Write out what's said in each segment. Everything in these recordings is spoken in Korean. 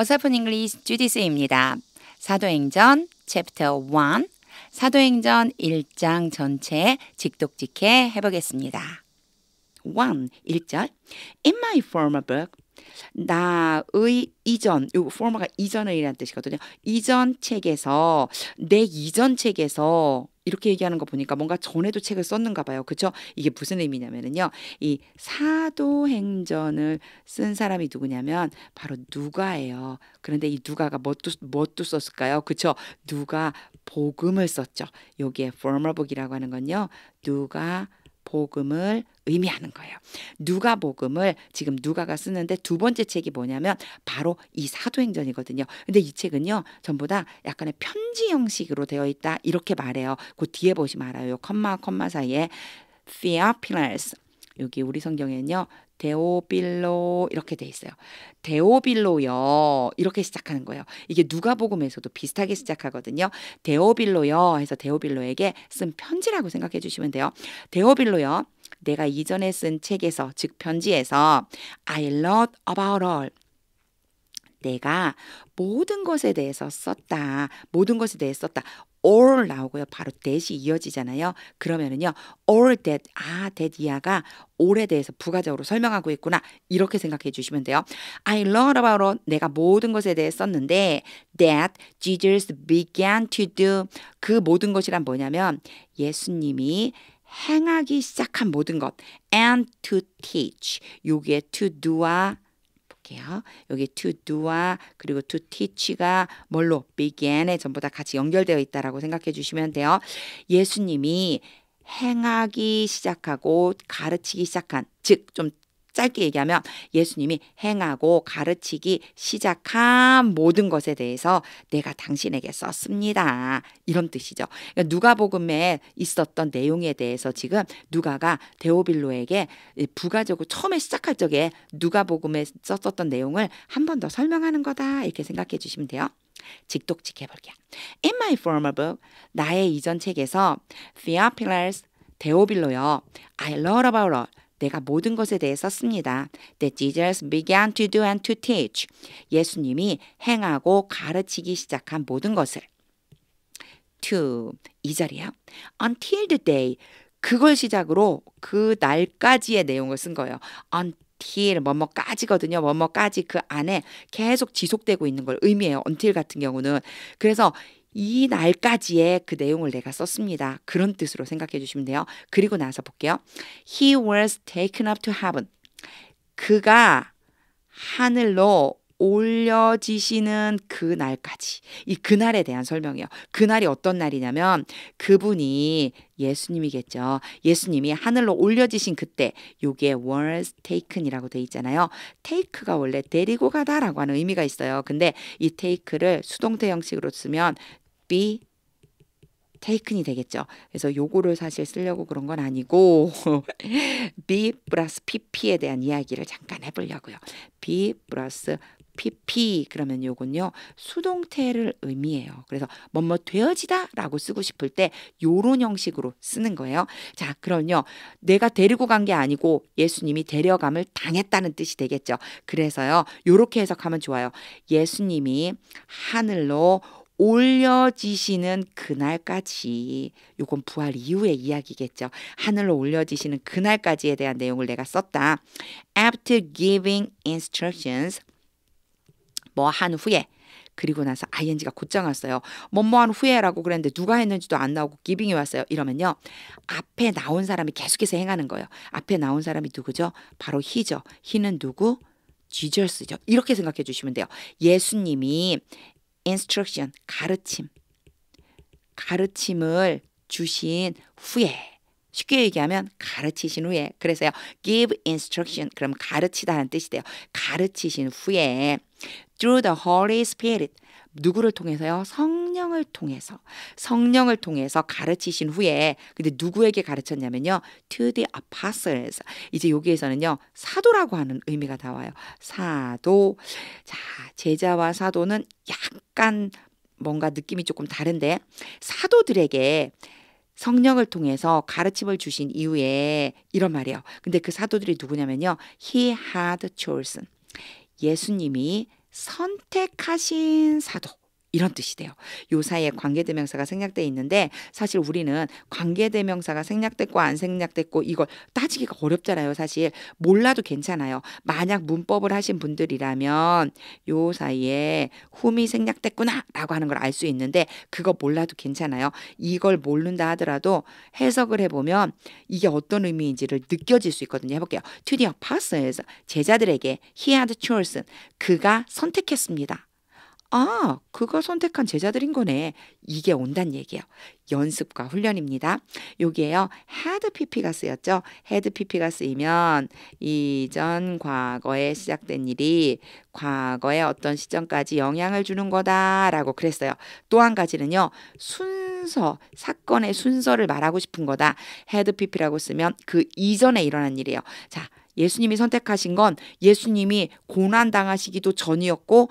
어설픈 잉글리시 주디스입니다. 사도행전 챕터 1 사도행전 1장 전체 직독직해 해보겠습니다. 1. 1절 In my former book, 나의 이전, 요 former가 이전의란 뜻이거든요. 이전 책에서 내 이전 책에서 이렇게 얘기하는 거 보니까 뭔가 전에도 책을 썼는가 봐요. 그죠? 이게 무슨 의미냐면은요. 이 사도행전을 쓴 사람이 누구냐면 바로 누가예요. 그런데 이 누가가 뭣도 뭣도 썼을까요? 그죠? 누가 복음을 썼죠. 여기에 former book이라고 하는 건요. 누가 복음을 의미하는 거예요. 누가 복음을 지금 누가가 쓰는데 두 번째 책이 뭐냐면 바로 이 사도행전이거든요. 근데 이 책은요. 전부 다 약간의 편지 형식으로 되어 있다. 이렇게 말해요. 그 뒤에 보시면 알아요. 컴마 컴마 사이에 Theophilus 여기 우리 성경에는요 데오빌로 이렇게 돼 있어요. 데오빌로요 이렇게 시작하는 거예요. 이게 누가복음에서도 비슷하게 시작하거든요. 데오빌로요 해서 데오빌로에게 쓴 편지라고 생각해 주시면 돼요. 데오빌로요. 내가 이전에 쓴 책에서 즉 편지에서 I love about all 내가 모든 것에 대해서 썼다. 모든 것에 대해 썼다. or 나오고요. 바로 that이 이어지잖아요. 그러면은요. all that 아 that 이하가 all에 대해서 부가적으로 설명하고 있구나. 이렇게 생각해 주시면 돼요. I learned about 내가 모든 것에 대해 썼는데 that Jesus began to do 그 모든 것이란 뭐냐면 예수님이 행하기 시작한 모든 것 and to teach 여기에 to do와 볼게요. 여기 to do와 그리고 to teach가 뭘로 began에 전부 다 같이 연결되어 있다라고 생각해 주시면 돼요. 예수님이 행하기 시작하고 가르치기 시작한 즉좀 짧게 얘기하면 예수님이 행하고 가르치기 시작한 모든 것에 대해서 내가 당신에게 썼습니다. 이런 뜻이죠. 그러니까 누가복음에 있었던 내용에 대해서 지금 누가가 데오빌로에게 부가적으로 처음에 시작할 적에 누가복음에 썼었던 내용을 한 번 더 설명하는 거다 이렇게 생각해 주시면 돼요. 직독직 해볼게요. In my former book, 나의 이전 책에서 Theophilus 데오빌로요. I learned about 내가 모든 것에 대해서 씁니다. That Jesus began to do and to teach. 예수님이 행하고 가르치기 시작한 모든 것을. to 이 자리야. until the day 그걸 시작으로 그 날까지의 내용을 쓴 거예요. until 뭐뭐까지거든요. 뭐뭐까지 그 안에 계속 지속되고 있는 걸 의미해요. until 같은 경우는 그래서 이 날까지의 그 내용을 내가 썼습니다. 그런 뜻으로 생각해 주시면 돼요. 그리고 나서 볼게요. He was taken up to heaven. 그가 하늘로 올려지시는 그날까지 이 그날에 대한 설명이요 그날이 어떤 날이냐면 그분이 예수님이겠죠. 예수님이 하늘로 올려지신 그때 요게 was taken이라고 돼 있잖아요. take가 원래 데리고 가다라고 하는 의미가 있어요. 근데 이 take를 수동태 형식으로 쓰면 be 테이큰이 되겠죠. 그래서 요거를 사실 쓰려고 그런 건 아니고 B 플러스 PP에 대한 이야기를 잠깐 해보려고요. B 플러스 pp 그러면 요건요 수동태를 의미해요. 그래서 뭐 뭐 되어지다라고 쓰고 싶을 때 요런 형식으로 쓰는 거예요. 자, 그럼요. 내가 데리고 간 게 아니고 예수님이 데려감을 당했다는 뜻이 되겠죠. 그래서요. 요렇게 해석하면 좋아요. 예수님이 하늘로 올려지시는 그날까지 요건 부활 이후의 이야기겠죠. 하늘로 올려지시는 그날까지에 대한 내용을 내가 썼다. After giving instructions 뭐한 후에 그리고 나서 ing가 곧장 왔어요. 뭐 뭐 한 후에라고 그랬는데 누가 했는지도 안 나오고 기빙이 왔어요. 이러면요. 앞에 나온 사람이 계속해서 행하는 거예요. 앞에 나온 사람이 누구죠? 바로 히죠. 히는 누구? 지저스죠 이렇게 생각해 주시면 돼요. 예수님이 인스트럭션 가르침 가르침을 주신 후에 쉽게 얘기하면 가르치신 후에 그래서요 give instruction 그럼 가르치다는 뜻이 돼요 가르치신 후에 through the Holy Spirit 누구를 통해서요 성령을 통해서 성령을 통해서 가르치신 후에 근데 누구에게 가르쳤냐면요 to the apostles 이제 여기에서는요 사도라고 하는 의미가 나와요 사도 자 제자와 사도는 약간 뭔가 느낌이 조금 다른데 사도들에게 성령을 통해서 가르침을 주신 이후에 이런 말이에요. 근데 그 사도들이 누구냐면요. He had chosen. 예수님이 선택하신 사도. 이런 뜻이 돼요. 요 사이에 관계대명사가 생략돼 있는데 사실 우리는 관계대명사가 생략됐고 안 생략됐고 이걸 따지기가 어렵잖아요. 사실 몰라도 괜찮아요. 만약 문법을 하신 분들이라면 요 사이에 whom이 생략됐구나라고 하는 걸 알 수 있는데 그거 몰라도 괜찮아요. 이걸 모른다 하더라도 해석을 해보면 이게 어떤 의미인지를 느껴질 수 있거든요. 해볼게요. 투디어 파스에서 제자들에게 he had chosen 그가 선택했습니다. 아, 그걸 선택한 제자들인 거네. 이게 온단 얘기예요. 연습과 훈련입니다. 여기에요. had pp가 쓰였죠. had pp가 쓰이면 이전 과거에 시작된 일이 과거의 어떤 시점까지 영향을 주는 거다라고 그랬어요. 또 한 가지는요. 순서, 사건의 순서를 말하고 싶은 거다. had pp라고 쓰면 그 이전에 일어난 일이에요. 자, 예수님이 선택하신 건 예수님이 고난 당하시기도 전이었고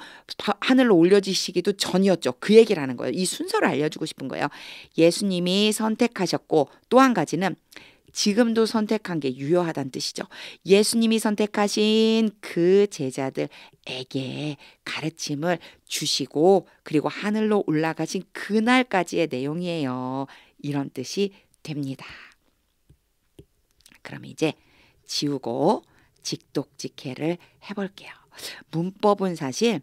하늘로 올려지시기도 전이었죠. 그얘기를하는 거예요. 이 순서를 알려주고 싶은 거예요. 예수님이 선택하셨고 또 한 가지는 지금도 선택한 게 유효하다는 뜻이죠. 예수님이 선택하신 그 제자들에게 가르침을 주시고 그리고 하늘로 올라가신 그날까지의 내용이에요. 이런 뜻이 됩니다. 그럼 이제 지우고 직독직해를 해볼게요. 문법은 사실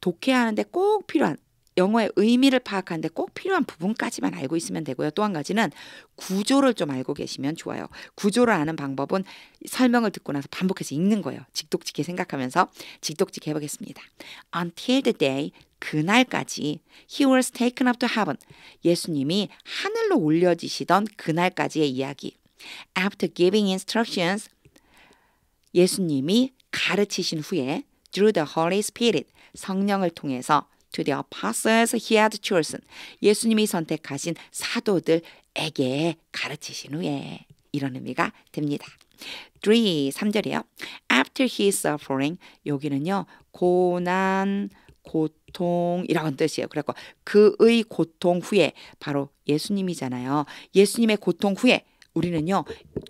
독해하는데 꼭 필요한 영어의 의미를 파악하는데 꼭 필요한 부분까지만 알고 있으면 되고요. 또 한 가지는 구조를 좀 알고 계시면 좋아요. 구조를 아는 방법은 설명을 듣고 나서 반복해서 읽는 거예요. 직독직해 생각하면서 직독직해 보겠습니다 Until the day 그날까지 he was taken up to heaven 예수님이 하늘로 올려지시던 그날까지의 이야기 After giving instructions, 예수님이 가르치신 후에 through the Holy Spirit, 성령을 통해서 to the apostles he had chosen, 예수님이 선택하신 사도들에게 가르치신 후에 이런 의미가 됩니다. 3, 3절이요. After his suffering, 여기는요. 고난, 고통 이라 뜻이에요. 그래갖 그의 고통 후에 바로 예수님이잖아요. 예수님의 고통 후에 우리는요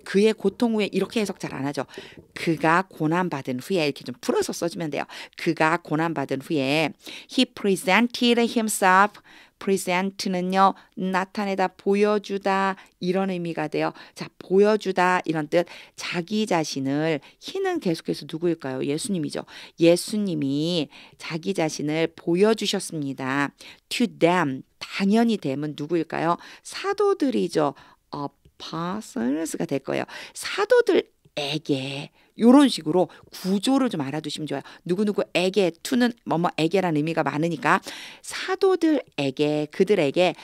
그의 고통 후에 이렇게 해석 잘 안 하죠. 그가 고난 받은 후에 이렇게 좀 풀어서 써주면 돼요. 그가 고난 받은 후에 he presented himself present는요 나타내다 보여주다 이런 의미가 돼요. 자 보여주다 이런 뜻 자기 자신을 희는 계속해서 누구일까요? 예수님이죠. 예수님이 자기 자신을 보여주셨습니다. To them 당연히 됨은 누구일까요? 사도들이죠. 파서스가 될 거예요. 사도들에게 요런 식으로 구조를 좀 알아두시면 좋아요. 누구누구에게 투는 뭐뭐에게라는 의미가 많으니까 사도들에게 그들에게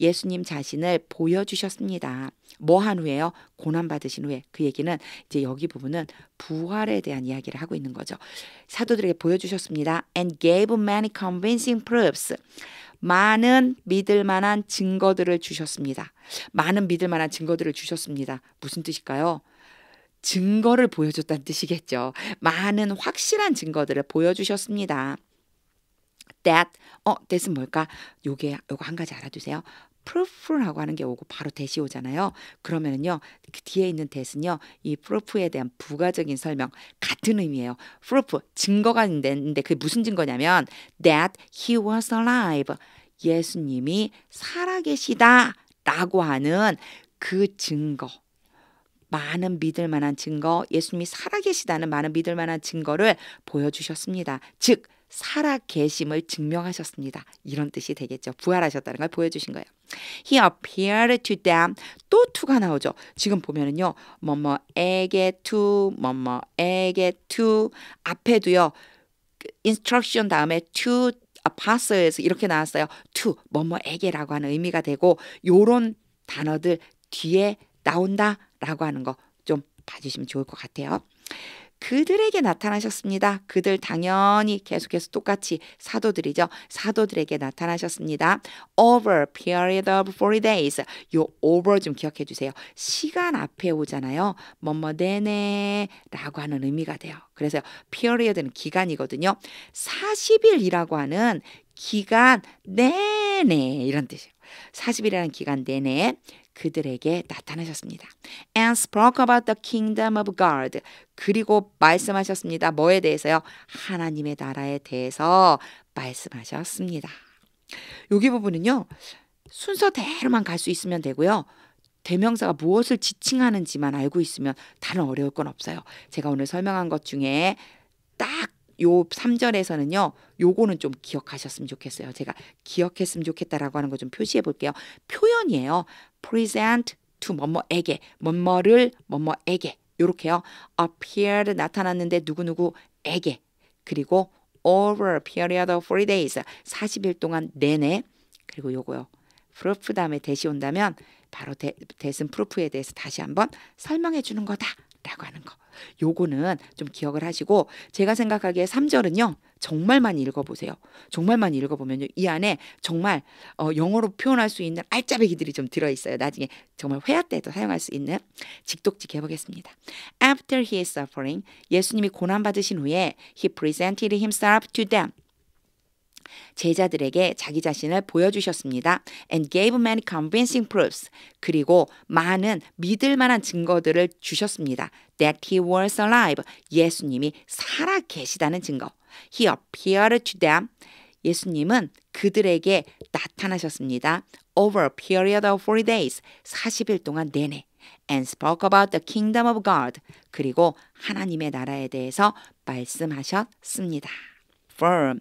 예수님 자신을 보여주셨습니다. 뭐 한 후에요? 고난받으신 후에 그 얘기는 이제 여기 부분은 부활에 대한 이야기를 하고 있는 거죠. 사도들에게 보여주셨습니다. And gave many convincing proofs. 많은 믿을 만한 증거들을 주셨습니다. 많은 믿을 만한 증거들을 주셨습니다. 무슨 뜻일까요? 증거를 보여줬다는 뜻이겠죠. 많은 확실한 증거들을 보여주셨습니다. That, 어, that은 뭘까? 요게, 요거 한 가지 알아두세요. proof라고 하는 게 오고 바로 대시 오잖아요. 그러면은요 그 뒤에 있는 대신요 이 proof에 대한 부가적인 설명 같은 의미예요. proof 증거가 있는데 그게 무슨 증거냐면 that he was alive. 예수님이 살아계시다 라고 하는 그 증거, 많은 믿을 만한 증거, 예수님이 살아계시다는 많은 믿을 만한 증거를 보여주셨습니다. 즉, 살아계심을 증명하셨습니다. 이런 뜻이 되겠죠. 부활하셨다는 걸 보여주신 거예요. He appeared to them. 또 to가 나오죠. 지금 보면은요. 뭐뭐에게 to, 뭐뭐에게 to 앞에도요. 그 instruction 다음에 to 파서에서 아, 이렇게 나왔어요. to 뭐뭐에게라고 하는 의미가 되고 요런 단어들 뒤에 나온다라고 하는 거 좀 봐주시면 좋을 것 같아요. 그들에게 나타나셨습니다. 그들 당연히 계속해서 똑같이 사도들이죠. 사도들에게 나타나셨습니다. over period of 40 days. 요 over 좀 기억해 주세요. 시간 앞에 오잖아요. 뭐 뭐 내내 라고 하는 의미가 돼요. 그래서 period는 기간이거든요. 40일이라고 하는 기간 내내 이런 뜻이에요. 40일이라는 기간 내내 그들에게 나타나셨습니다. And spoke about the kingdom of God. 그리고 말씀하셨습니다. 뭐에 대해서요? 하나님의 나라에 대해서 말씀하셨습니다. 여기 부분은요. 순서대로만 갈 수 있으면 되고요. 대명사가 무엇을 지칭하는지만 알고 있으면 다른 어려울 건 없어요. 제가 오늘 설명한 것 중에 딱요 3절에서는요. 요거는 좀 기억하셨으면 좋겠어요. 제가 기억했으면 좋겠다라고 하는 거 좀 표시해 볼게요. 표현이에요. present to 뭐뭐에게 뭐뭐를 뭐뭐에게 요렇게요. appeared 나타났는데 누구누구에게 그리고 over a period of 40 days 40일 동안 내내 그리고 요거요. proof 다음에 대시 온다면 바로 대, 대신 프루프에 대해서 다시 한번 설명해 주는 거다. 라고 하는 거. 요거는 좀 기억을 하시고 제가 생각하기에 3절은요. 정말 많 읽어보세요. 정말 많 읽어보면요. 이 안에 정말 어, 영어로 표현할 수 있는 알짜배기들이 좀 들어있어요. 나중에 정말 회화 때도 사용할 수 있는 직독직 해보겠습니다. After he is suffering, 예수님이 고난받으신 후에 he presented himself to them. 제자들에게 자기 자신을 보여주셨습니다. And gave many convincing proofs. 그리고 많은 믿을 만한 증거들을 주셨습니다. That he was alive. 예수님이 살아 계시다는 증거. He appeared to them. 예수님은 그들에게 나타나셨습니다. Over a period of 40 days. 40일 동안 내내. and spoke about the kingdom of God. 그리고 하나님의 나라에 대해서 말씀하셨습니다. firm.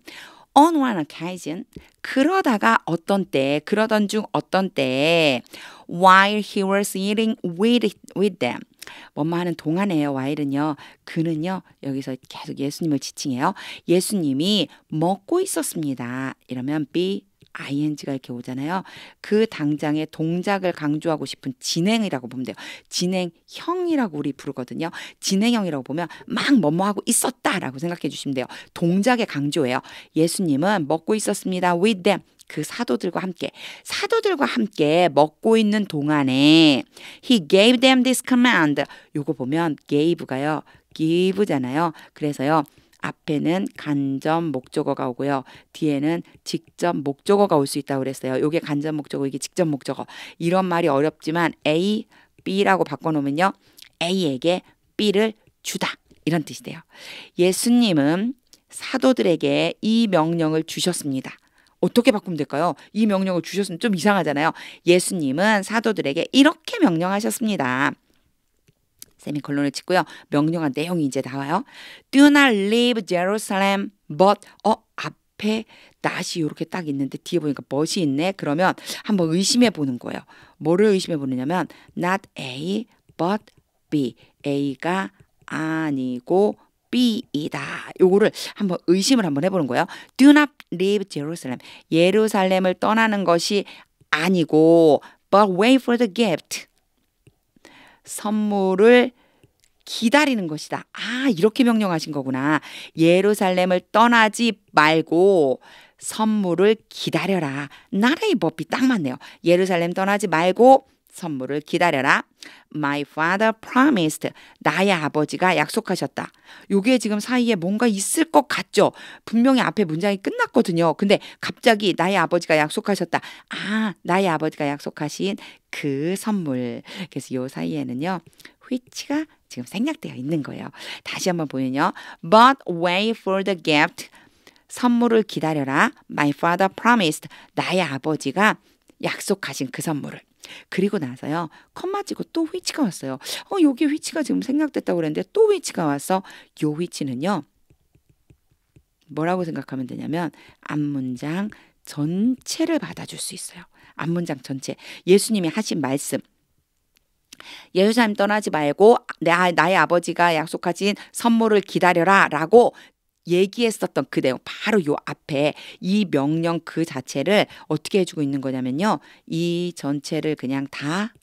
on one occasion 그러다가 어떤 때 그러던 중 어떤 때에 while he was eating with with them 뭐뭐 하는 동안에요. w h 은요 그는요. 여기서 계속 예수님을 지칭해요. 예수님이 먹고 있었습니다. 이러면 be ing가 이렇게 오잖아요. 그 당장의 동작을 강조하고 싶은 진행이라고 보면 돼요. 진행형이라고 우리 부르거든요. 진행형이라고 보면 막 뭐뭐하고 있었다라고 생각해 주시면 돼요. 동작의 강조예요. 예수님은 먹고 있었습니다. with them. 그 사도들과 함께 사도들과 함께 먹고 있는 동안에 he gave them this command. 요거 보면 gave가요. give잖아요. 그래서요. 앞에는 간접 목적어가 오고요. 뒤에는 직접 목적어가 올 수 있다고 그랬어요. 이게 간접 목적어, 이게 직접 목적어. 이런 말이 어렵지만 A, B라고 바꿔 놓으면요. A에게 B를 주다. 이런 뜻이 돼요. 예수님은 사도들에게 이 명령을 주셨습니다. 어떻게 바꾸면 될까요? 이 명령을 주셨으면 좀 이상하잖아요. 예수님은 사도들에게 이렇게 명령하셨습니다. 세미콜론을 찍고요. 명령한 내용이 이제 나와요. Do not leave Jerusalem, but 어 앞에 다시 이렇게 딱 있는데 뒤에 보니까 멋이 있네. 그러면 한번 의심해 보는 거예요. 뭐를 의심해 보느냐면 not A but B A가 아니고 B이다. 요거를 한번 의심을 한번 해보는 거예요. Do not leave Jerusalem. 예루살렘을 떠나는 것이 아니고 but wait for the gift. 선물을 기다리는 것이다. 아, 이렇게 명령하신 거구나. 예루살렘을 떠나지 말고 선물을 기다려라. 나라의 법이 딱 맞네요. 예루살렘 떠나지 말고 선물을 기다려라. My father promised. 나의 아버지가 약속하셨다. 요게 지금 사이에 뭔가 있을 것 같죠? 분명히 앞에 문장이 끝났거든요. 근데 갑자기 나의 아버지가 약속하셨다. 아, 나의 아버지가 약속하신 그 선물. 그래서 요 사이에는요. which가 지금 생략되어 있는 거예요. 다시 한번 보면요. But wait for the gift. 선물을 기다려라. My father promised. 나의 아버지가 약속하신 그 선물을. 그리고 나서요. 컴마이고또 위치가 왔어요. 어 여기 위치가 지금 생략됐다고 그랬는데 또 위치가 와서 요 위치는요. 뭐라고 생각하면 되냐면 앞문장 전체를 받아줄 수 있어요. 앞문장 전체. 예수님이 하신 말씀. 예루살렘 떠나지 말고 나, 아, 나의 아버지가 약속하신 선물을 기다려라 라고 얘기했었던 그 내용 바로 요 앞에 이 명령 그 자체를 어떻게 해주고 있는 거냐면요. 이 전체를 그냥 다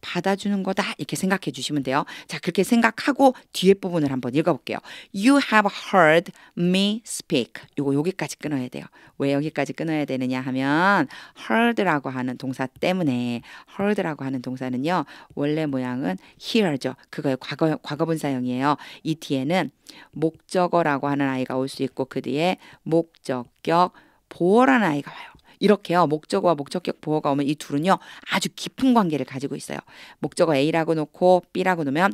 받아주는 거다 이렇게 생각해 주시면 돼요. 자 그렇게 생각하고 뒤에 부분을 한번 읽어볼게요. You have heard me speak. 요거 여기까지 끊어야 돼요. 왜 여기까지 끊어야 되느냐 하면 heard라고 하는 동사 때문에 heard라고 하는 동사는요 원래 모양은 hear죠. 그거의 과거 과거분사형이에요. 이 뒤에는 목적어라고 하는 아이가 올 수 있고 그 뒤에 목적격 보어라는 아이가 와요. 이렇게요. 목적어와 목적격 보호가 오면 이 둘은요. 아주 깊은 관계를 가지고 있어요. 목적어 A라고 놓고 B라고 놓으면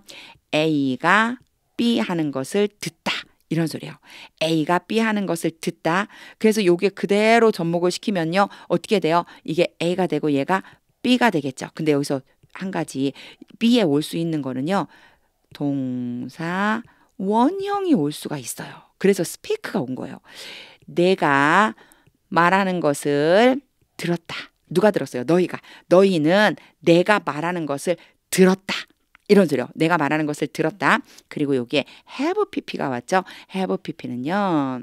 A가 B 하는 것을 듣다. 이런 소리예요. A가 B 하는 것을 듣다. 그래서 이게 그대로 접목을 시키면요. 어떻게 돼요? 이게 A가 되고 얘가 B가 되겠죠. 근데 여기서 한 가지 B에 올 수 있는 거는요. 동사 원형이 올 수가 있어요. 그래서 스피크가 온 거예요. 내가 말하는 것을 들었다. 누가 들었어요? 너희가. 너희는 내가 말하는 것을 들었다. 이런 소리요. 내가 말하는 것을 들었다. 그리고 여기에 have pp가 왔죠. have pp는요.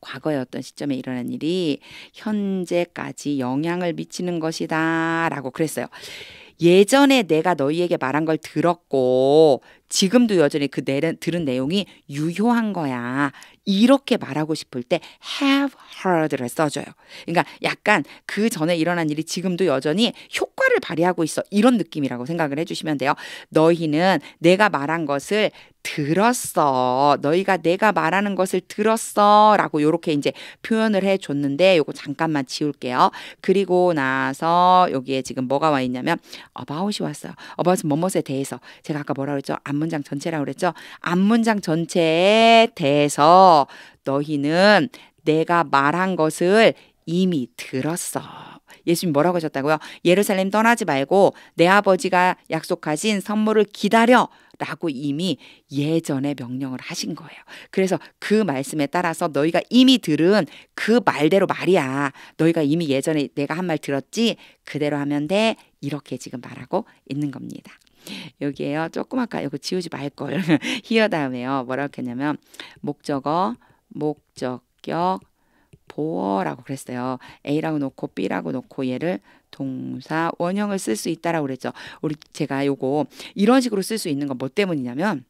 과거의 어떤 시점에 일어난 일이 현재까지 영향을 미치는 것이다 라고 그랬어요. 예전에 내가 너희에게 말한 걸 들었고 지금도 여전히 그 내, 들은 내용이 유효한 거야. 이렇게 말하고 싶을 때 have heard를 써줘요. 그러니까 약간 그 전에 일어난 일이 지금도 여전히 효과를 발휘하고 있어. 이런 느낌이라고 생각을 해주시면 돼요. 너희는 내가 말한 것을 들었어. 너희가 내가 말하는 것을 들었어라고 요렇게 이제 표현을 해 줬는데 요거 잠깐만 지울게요. 그리고 나서 여기에 지금 뭐가 와 있냐면 about이 왔어요. about 뭐뭐에 대해서 제가 아까 뭐라 그랬죠? 앞문장 전체라고 그랬죠? 앞문장 전체에 대해서 너희는 내가 말한 것을 이미 들었어. 예수님 뭐라고 하셨다고요? 예루살렘 떠나지 말고 내 아버지가 약속하신 선물을 기다려. 라고 이미 예전에 명령을 하신 거예요. 그래서 그 말씀에 따라서 너희가 이미 들은 그 말대로 말이야. 너희가 이미 예전에 내가 한 말 들었지? 그대로 하면 돼. 이렇게 지금 말하고 있는 겁니다. 여기에요. 조금 아까 이거 지우지 말걸. 히어 다음에요. 뭐라고 했냐면 목적어, 목적격, 보어라고 그랬어요. A라고 놓고 B라고 놓고 얘를 동사 원형을 쓸 수 있다라고 그랬죠. 우리 제가 요거 이런 식으로 쓸 수 있는 건 뭐 때문이냐면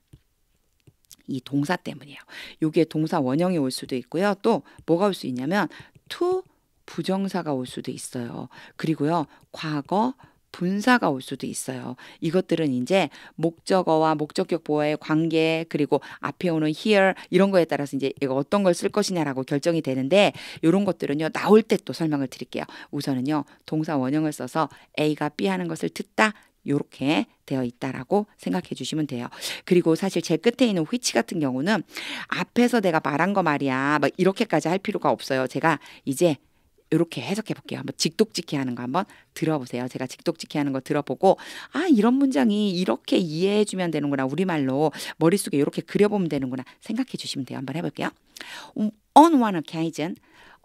이 동사 때문이에요. 요게 동사 원형이 올 수도 있고요. 또 뭐가 올 수 있냐면 to 부정사가 올 수도 있어요. 그리고요. 과거 분사가 올 수도 있어요. 이것들은 이제 목적어와 목적격 보어의 관계 그리고 앞에 오는 here 이런 거에 따라서 이제 이거 어떤 걸 쓸 것이냐라고 결정이 되는데 이런 것들은요 나올 때 또 설명을 드릴게요. 우선은요 동사 원형을 써서 A가 B 하는 것을 듣다 이렇게 되어 있다라고 생각해 주시면 돼요. 그리고 사실 제 끝에 있는 which 같은 경우는 앞에서 내가 말한 거 말이야. 막 이렇게까지 할 필요가 없어요. 제가 이제 이렇게 해석해 볼게요. 한번 직독직해 하는 거 한번 들어보세요. 제가 직독직해 하는 거 들어보고 아 이런 문장이 이렇게 이해해 주면 되는구나. 우리말로 머릿속에 이렇게 그려보면 되는구나. 생각해 주시면 돼요. 한번 해볼게요. On one occasion,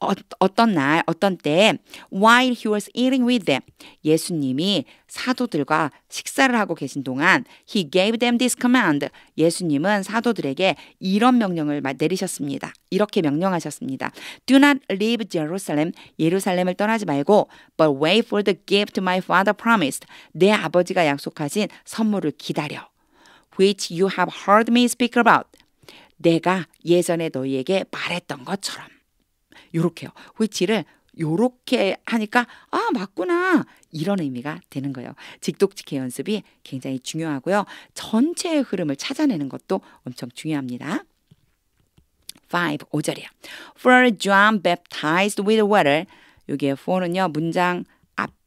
어, 어떤 날, 어떤 때에 while he was eating with them, 예수님이 사도들과 식사를 하고 계신 동안 he gave them this command. 예수님은 사도들에게 이런 명령을 내리셨습니다. 이렇게 명령하셨습니다. Do not leave Jerusalem. 예루살렘을 떠나지 말고 but wait for the gift my father promised. 내 아버지가 약속하신 선물을 기다려. which you have heard me speak about. 내가 예전에 너희에게 말했던 것처럼 요렇게요. w h 를 요렇게 하니까 아 맞구나 이런 의미가 되는 거예요. 직독직해 연습이 굉장히 중요하고요. 전체의 흐름을 찾아내는 것도 엄청 중요합니다. 5 5절이요. For John baptized with water 여기에 f 는요 문장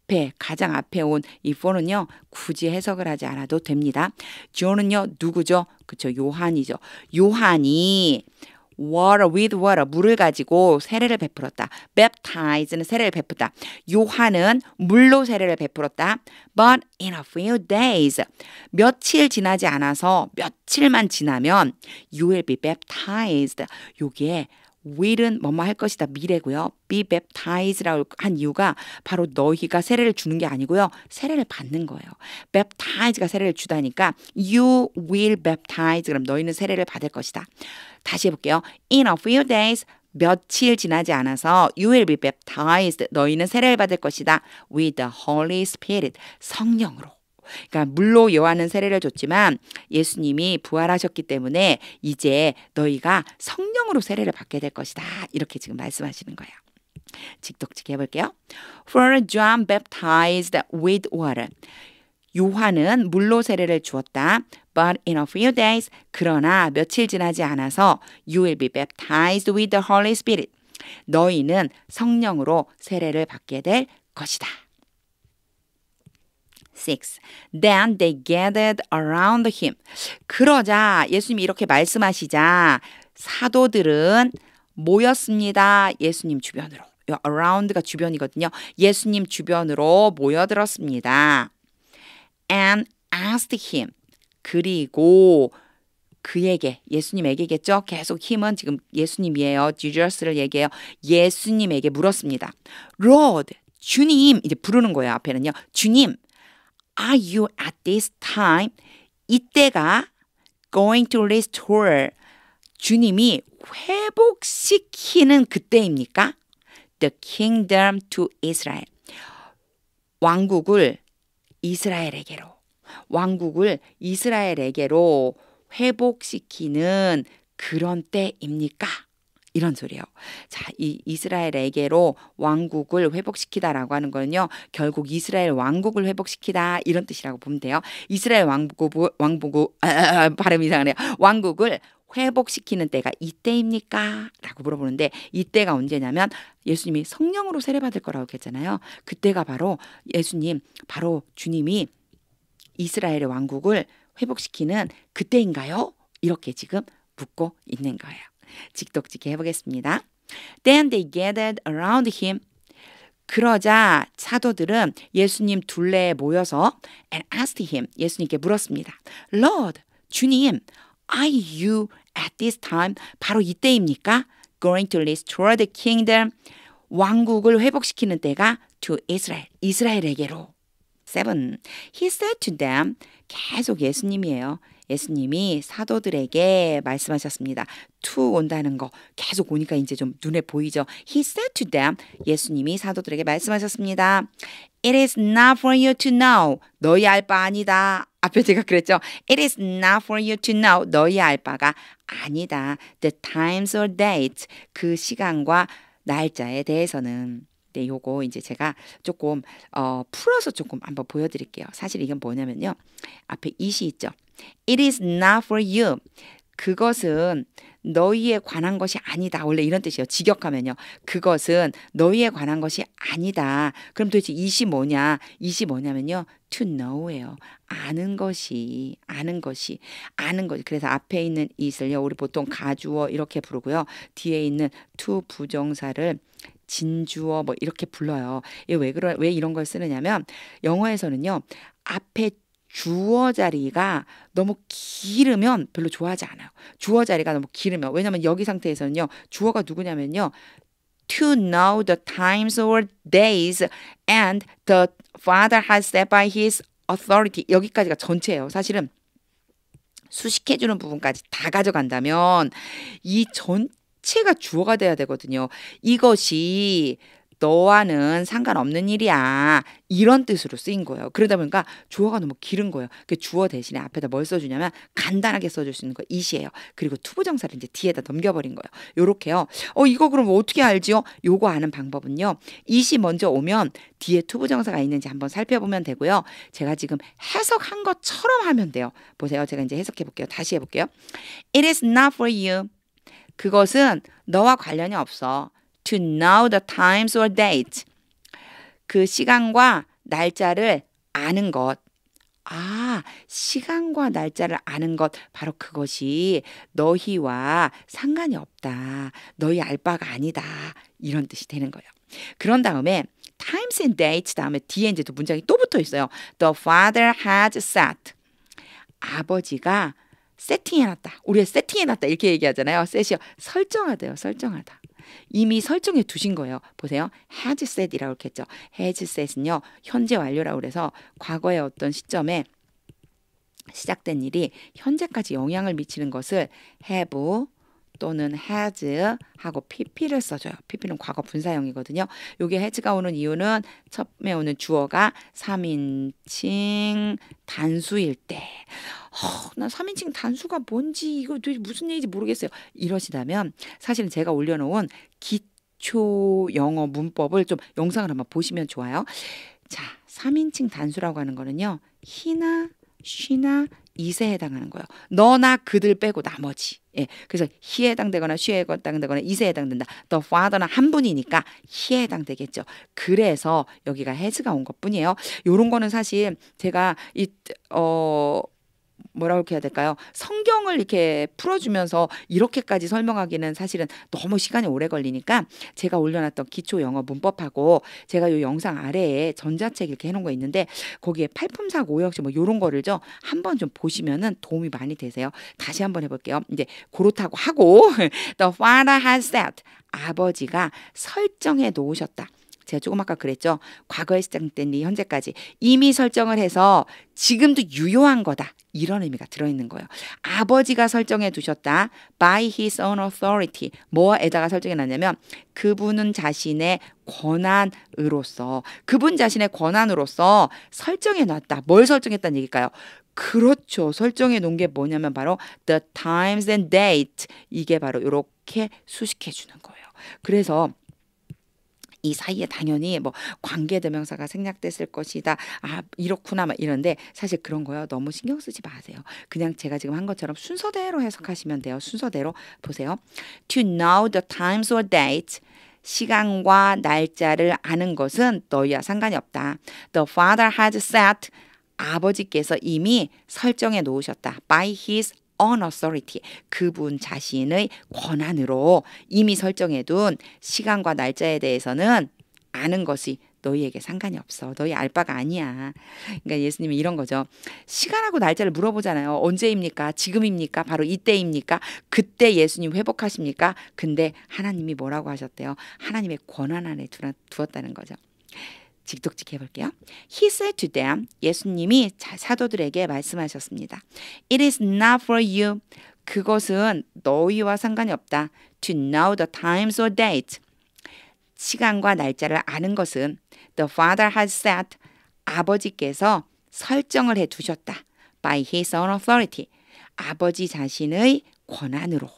앞에 가장 앞에 온이 for는요 굳이 해석을 하지 않아도 됩니다. jo는요 누구죠? 그쵸 요한이죠. 요한이 water with water 물을 가지고 세례를 베풀었다. baptize는 세례를 베푸다. 요한은 물로 세례를 베풀었다. but in a few days 며칠 지나지 않아서 며칠만 지나면 you will be baptized. 요게 will은 뭐뭐 할 것이다 미래고요. be baptized라고 한 이유가 바로 너희가 세례를 주는 게 아니고요. 세례를 받는 거예요. b a p t i z e 가 세례를 주다니까 you will baptize 그럼 너희는 세례를 받을 것이다. 다시 해볼게요. in a few days 며칠 지나지 않아서 you will be baptized 너희는 세례를 받을 것이다 with the Holy Spirit 성령으로 그러니까 물로 요한은 세례를 줬지만 예수님이 부활하셨기 때문에 이제 너희가 성령으로 세례를 받게 될 것이다. 이렇게 지금 말씀하시는 거예요. 직독직 해볼게요. For John baptized with water. 요한은 물로 세례를 주었다. But in a few days, 그러나 며칠 지나지 않아서 you will be baptized with the Holy Spirit. 너희는 성령으로 세례를 받게 될 것이다. 6. Then they gathered around him. 그러자 예수님이 이렇게 말씀하시자 사도들은 모였습니다. 예수님 주변으로. around가 주변이거든요. 예수님 주변으로 모여들었습니다. and asked him. 그리고 그에게 예수님에게겠죠. 계속 힘은 지금 예수님이에요. 주저스를 얘기해요. 예수님에게 물었습니다. Lord 주님 이제 부르는 거예요. 앞에는요. 주님 Are you at this time? 이때가 going to restore 주님이 회복시키는 그때입니까? The kingdom to Israel. 왕국을 이스라엘에게로 왕국을 이스라엘에게로 회복시키는 그런 때입니까? 이런 소리예요. 자, 이 이스라엘에게로 왕국을 회복시키다라고 하는 거는요. 결국 이스라엘 왕국을 회복시키다 이런 뜻이라고 보면 돼요. 이스라엘 왕국 왕국 아, 아, 아 발음 이상하네요. 왕국을 회복시키는 때가 이때입니까? 라고 물어보는데 이때가 언제냐면 예수님이 성령으로 세례받을 거라고 했잖아요. 그때가 바로 예수님, 바로 주님이 이스라엘의 왕국을 회복시키는 그때인가요? 이렇게 지금 묻고 있는 거예요. 직독직해 해보겠습니다. Then they gathered around him. 그러자 사도들은 예수님 둘레에 모여서 and asked him 예수님께 물었습니다. Lord, 주님, are you at this time 바로 이때입니까? going to restore the kingdom 왕국을 회복시키는 때가 to Israel 이스라엘에게로 7 He said to them 계속 예수님이에요. 예수님이 사도들에게 말씀하셨습니다. to 온다는 거 계속 오니까 이제 좀 눈에 보이죠. He said to them. 예수님이 사도들에게 말씀하셨습니다. It is not for you to know. 너희 알 바 아니다. 앞에 제가 그랬죠. It is not for you to know. 너희 알 바가 아니다. The times or d a t e 그 시간과 날짜에 대해서는. 네, 요거 이제 제가 조금 어, 풀어서 조금 한번 보여드릴게요. 사실 이건 뭐냐면요. 앞에 이시 있죠. It is not for you. 그것은 너희에 관한 것이 아니다. 원래 이런 뜻이에요. 직역하면요. 그것은 너희에 관한 것이 아니다. 그럼 도대체 이시 뭐냐? 이시 뭐냐면요. to know예요. 아는 것이, 아는 것이, 아는 것이. 그래서 앞에 있는 이슬요 우리 보통 가주어 이렇게 부르고요. 뒤에 있는 to 부정사를 진주어 뭐 이렇게 불러요. 왜 그러 왜 이런 걸 쓰느냐면 영어에서는요. 앞에 주어 자리가 너무 길으면 별로 좋아하지 않아요. 주어 자리가 너무 길으면 왜냐면 여기 상태에서는요. 주어가 누구냐면요. to know the times or days and the father has set by his authority 여기까지가 전체예요. 사실은 수식해주는 부분까지 다 가져간다면 이전 자체가 주어가 돼야 되거든요. 이것이 너와는 상관없는 일이야. 이런 뜻으로 쓰인 거예요. 그러다 보니까 주어가 너무 길은 거예요. 그 주어 대신에 앞에다 뭘 써주냐면 간단하게 써줄 수 있는 거 이시예요. 그리고 투부정사를 이제 뒤에다 넘겨버린 거예요. 이렇게요어 이거 그럼 어떻게 알지요? 요거 아는 방법은요. 이시 먼저 오면 뒤에 투부정사가 있는지 한번 살펴보면 되고요. 제가 지금 해석한 것처럼 하면 돼요. 보세요. 제가 이제 해석해 볼게요. 다시 해볼게요. It is not for you. 그것은 너와 관련이 없어. To know the times or date. 그 시간과 날짜를 아는 것. 아, 시간과 날짜를 아는 것, 바로 그것이 너희와 상관이 없다. 너희 알 바가 아니다. 이런 뜻이 되는 거예요. 그런 다음에 times and dates 다음에 뒤에 이제 또 문장이 또 붙어 있어요. The father had sat. 아버지가 세팅해놨다. 우리가 세팅해놨다. 이렇게 얘기하잖아요. 셋이요. 설정하대요 설정하다. 이미 설정해 두신 거예요. 보세요. has set이라고 이렇 했죠. has set은요. 현재 완료라고 그래서 과거의 어떤 시점에 시작된 일이 현재까지 영향을 미치는 것을 have 또는 has 하고 pp를 써줘요. pp는 과거 분사형이거든요. 여기 has가 오는 이유는 처음에 오는 주어가 3인칭 단수일 때. 어, 난 3인칭 단수가 뭔지 이거 도대체 무슨 얘기인지 모르겠어요. 이러시다면 사실은 제가 올려놓은 기초 영어 문법을 좀 영상을 한번 보시면 좋아요. 자, 3인칭 단수라고 하는 거는요. 히나, 쉬나, 2세에 해당하는 거예요. 너나 그들 빼고 나머지. 예. 그래서 히에 해당되거나 쉬에 해당되거나 2세에 해당된다. The f 한 분이니까 히에 해당되겠죠. 그래서 여기가 h a 가온 것뿐이에요. 요런 거는 사실 제가 이어 뭐라고 해야 될까요? 성경을 이렇게 풀어주면서 이렇게까지 설명하기는 사실은 너무 시간이 오래 걸리니까 제가 올려놨던 기초 영어 문법하고 제가 요 영상 아래에 전자책 이렇게 해놓은 거 있는데 거기에 팔품사고 역시뭐 요런 거를죠 한번 좀 보시면은 도움이 많이 되세요. 다시 한번 해볼게요. 이제 그렇다고 하고 the father has s a i 아버지가 설정해 놓으셨다. 제가 조금 아까 그랬죠. 과거의 시장 때니 현재까지 이미 설정을 해서 지금도 유효한 거다. 이런 의미가 들어있는 거예요. 아버지가 설정해 두셨다. By his own authority. 뭐에다가 설정해 놨냐면 그분은 자신의 권한으로서 그분 자신의 권한으로서 설정해 놨다. 뭘 설정했다는 얘기일까요? 그렇죠. 설정해 놓은 게 뭐냐면 바로 the times and date 이게 바로 이렇게 수식해 주는 거예요. 그래서 이 사이에 당연히 뭐 관계대명사가 생략됐을 것이다. 아 이렇구나 막 이런데 사실 그런 거요. 너무 신경 쓰지 마세요. 그냥 제가 지금 한 것처럼 순서대로 해석하시면 돼요. 순서대로 보세요. To know the times or dates. 시간과 날짜를 아는 것은 너희와 상관이 없다. The father has set 아버지께서 이미 설정해 놓으셨다. By his on authority 그분 자신의 권한으로 이미 설정해둔 시간과 날짜에 대해서는 아는 것이 너희에게 상관이 없어. 너희 알 바가 아니야. 그러니까 예수님이 이런 거죠. 시간하고 날짜를 물어보잖아요. 언제입니까? 지금입니까? 바로 이때입니까? 그때 예수님 회복하십니까? 근데 하나님이 뭐라고 하셨대요? 하나님의 권한 안에 두었다는 거죠. 직독직 해볼게요. He said to them, 예수님이 사도들에게 말씀하셨습니다. It is not for you. 그것은 너희와 상관이 없다. To know the times or date. 시간과 날짜를 아는 것은 The Father has set. 아버지께서 설정을 해 두셨다. By His own authority. 아버지 자신의 권한으로.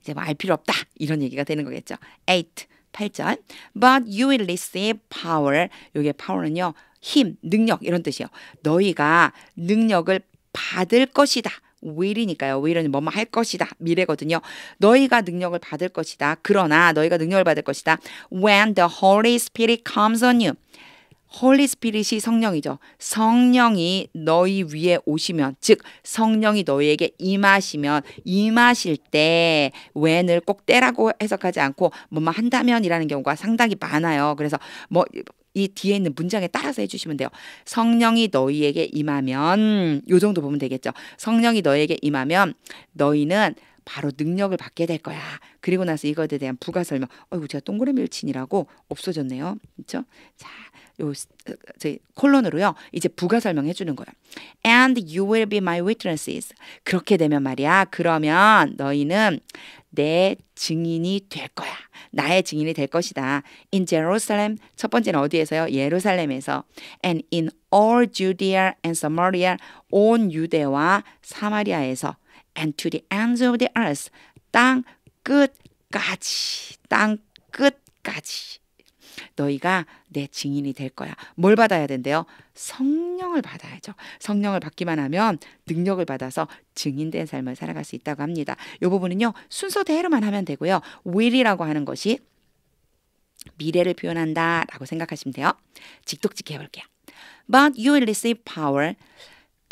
이제 뭐알 필요 없다. 이런 얘기가 되는 거겠죠. 8. 8절. But you will receive power. 요게 power는요. 힘, 능력 이런 뜻이에요. 너희가 능력을 받을 것이다. will이니까요. will은 뭐뭐 할 것이다. 미래거든요. 너희가 능력을 받을 것이다. 그러나 너희가 능력을 받을 것이다. When the Holy Spirit comes on you. 홀리 스피릿이 성령이죠. 성령이 너희 위에 오시면 즉 성령이 너희에게 임하시면 임하실 때 when을 꼭 때라고 해석하지 않고 뭐뭐 한다면이라는 경우가 상당히 많아요. 그래서 뭐 이 뒤에 있는 문장에 따라서 해주시면 돼요. 성령이 너희에게 임하면 요 정도 보면 되겠죠. 성령이 너희에게 임하면 너희는 바로 능력을 받게 될 거야. 그리고 나서 이것에 대한 부가 설명. 어이구 제가 동그라미 일친이라고 없어졌네요. 그렇죠? 자, 요 저희 콜론으로요. 이제 부가 설명해 주는 거예요. And you will be my witnesses. 그렇게 되면 말이야. 그러면 너희는 내 증인이 될 거야. 나의 증인이 될 것이다. In Jerusalem 첫 번째는 어디에서요? 예루살렘에서. And in all Judea and Samaria 온 유대와 사마리아에서. And to the ends of the earth 땅 끝까지 땅 끝까지. 너희가 내 증인이 될 거야. 뭘 받아야 된대요? 성령을 받아야죠. 성령을 받기만 하면 능력을 받아서 증인된 삶을 살아갈 수 있다고 합니다. 이 부분은요. 순서대로만 하면 되고요. will이라고 하는 것이 미래를 표현한다라고 생각하시면 돼요. 직독직해 볼게요. But you will receive power.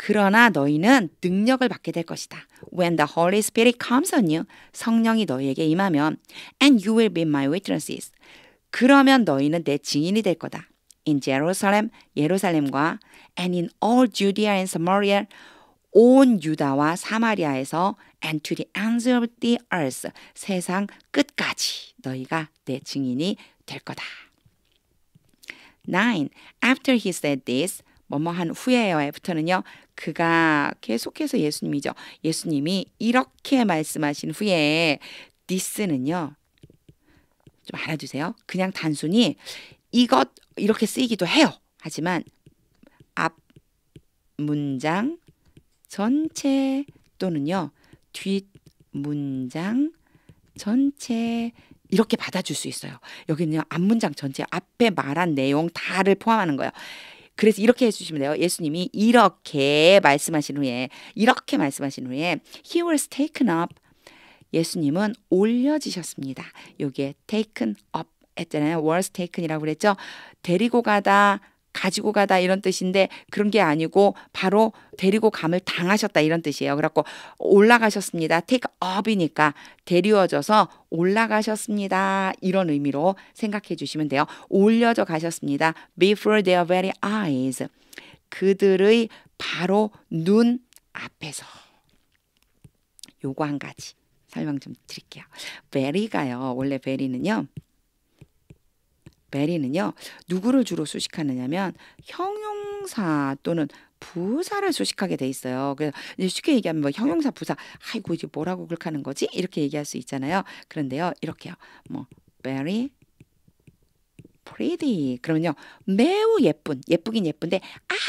그러나 너희는 능력을 받게 될 것이다. When the Holy Spirit comes on you, 성령이 너희에게 임하면, and you will be my witnesses. 그러면 너희는 내 증인이 될 거다. In Jerusalem, 예루살렘과 and in all Judea and Samaria, 온 유다와 사마리아에서 and to the ends of the earth, 세상 끝까지 너희가 내 증인이 될 거다. 9. After he said this, 뭐뭐한 후에요. after는요. 그가 계속해서 예수님이죠. 예수님이 이렇게 말씀하신 후에 this는요. 좀 알아두세요. 그냥 단순히 이것 이렇게 쓰이기도 해요. 하지만 앞 문장 전체 또는요 뒷 문장 전체 이렇게 받아줄 수 있어요. 여기는요 앞 문장 전체 앞에 말한 내용 다를 포함하는 거예요. 그래서 이렇게 해주시면 돼요. 예수님이 이렇게 말씀하신 후에 이렇게 말씀하신 후에 he was taken up 예수님은 올려지셨습니다. 여기 taken up 했잖아요. was taken이라고 그랬죠. 데리고 가다 가지고 가다 이런 뜻인데 그런 게 아니고 바로 데리고 감을 당하셨다 이런 뜻이에요. 그래고 올라가셨습니다. take up이니까 데리워져서 올라가셨습니다. 이런 의미로 생각해 주시면 돼요. 올려져 가셨습니다. before their very eyes. 그들의 바로 눈 앞에서. 요거 한 가지. 설명 좀 드릴게요. 베리가요. 원래 베리는요. 베리는요. 누구를 주로 수식하느냐면 형용사 또는 부사를 수식하게 돼 있어요. 그래서 쉽게 얘기하면 뭐 형용사 부사 아이고 이게 뭐라고 그렇게 하는 거지? 이렇게 얘기할 수 있잖아요. 그런데요. 이렇게요. 뭐 v e pretty. 그러면요. 매우 예쁜. 예쁘긴 예쁜데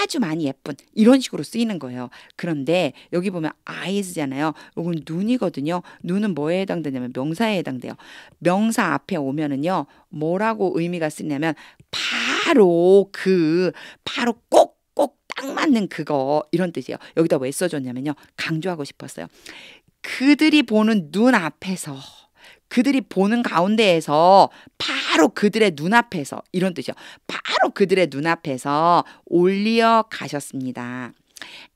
아주 많이 예쁜. 이런 식으로 쓰이는 거예요. 그런데 여기 보면 eyes잖아요. 이건 눈이거든요. 눈은 뭐에 해당되냐면 명사에 해당돼요. 명사 앞에 오면은요. 뭐라고 의미가 쓰냐면 바로 그 바로 꼭꼭 딱 맞는 그거 이런 뜻이에요. 여기다 왜 써줬냐면요. 강조하고 싶었어요. 그들이 보는 눈 앞에서 그들이 보는 가운데에서 바로 그들의 눈앞에서 이런 뜻이요. 바로 그들의 눈앞에서 올려 가셨습니다.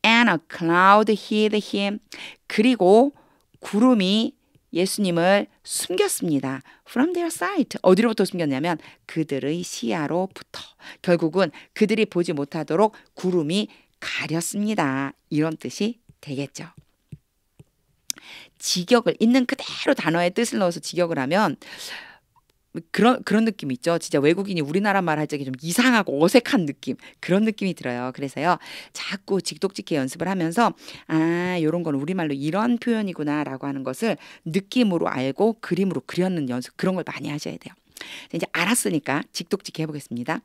And a cloud hid him. 그리고 구름이 예수님을 숨겼습니다. From their sight. 어디로부터 숨겼냐면 그들의 시야로부터. 결국은 그들이 보지 못하도록 구름이 가렸습니다. 이런 뜻이 되겠죠. 직역을 있는 그대로 단어의 뜻을 넣어서 직역을 하면 그런 그런 느낌 있죠. 진짜 외국인이 우리나라 말할 적에 좀 이상하고 어색한 느낌 그런 느낌이 들어요. 그래서요 자꾸 직독직해 연습을 하면서 아 이런 건 우리말로 이런 표현이구나라고 하는 것을 느낌으로 알고 그림으로 그려는 연습 그런 걸 많이 하셔야 돼요. 이제 알았으니까 직독직 해보겠습니다.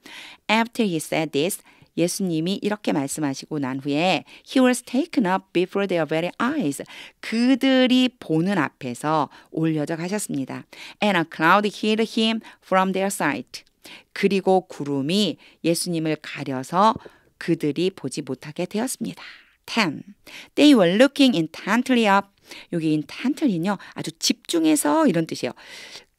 After he said this, 예수님이 이렇게 말씀하시고 난 후에 He was taken up before their very eyes. 그들이 보는 앞에서 올려져 가셨습니다. And a cloud hid him from their sight. 그리고 구름이 예수님을 가려서 그들이 보지 못하게 되었습니다. 10. They were looking intently up. 여기 intently는요. 아주 집중해서 이런 뜻이에요.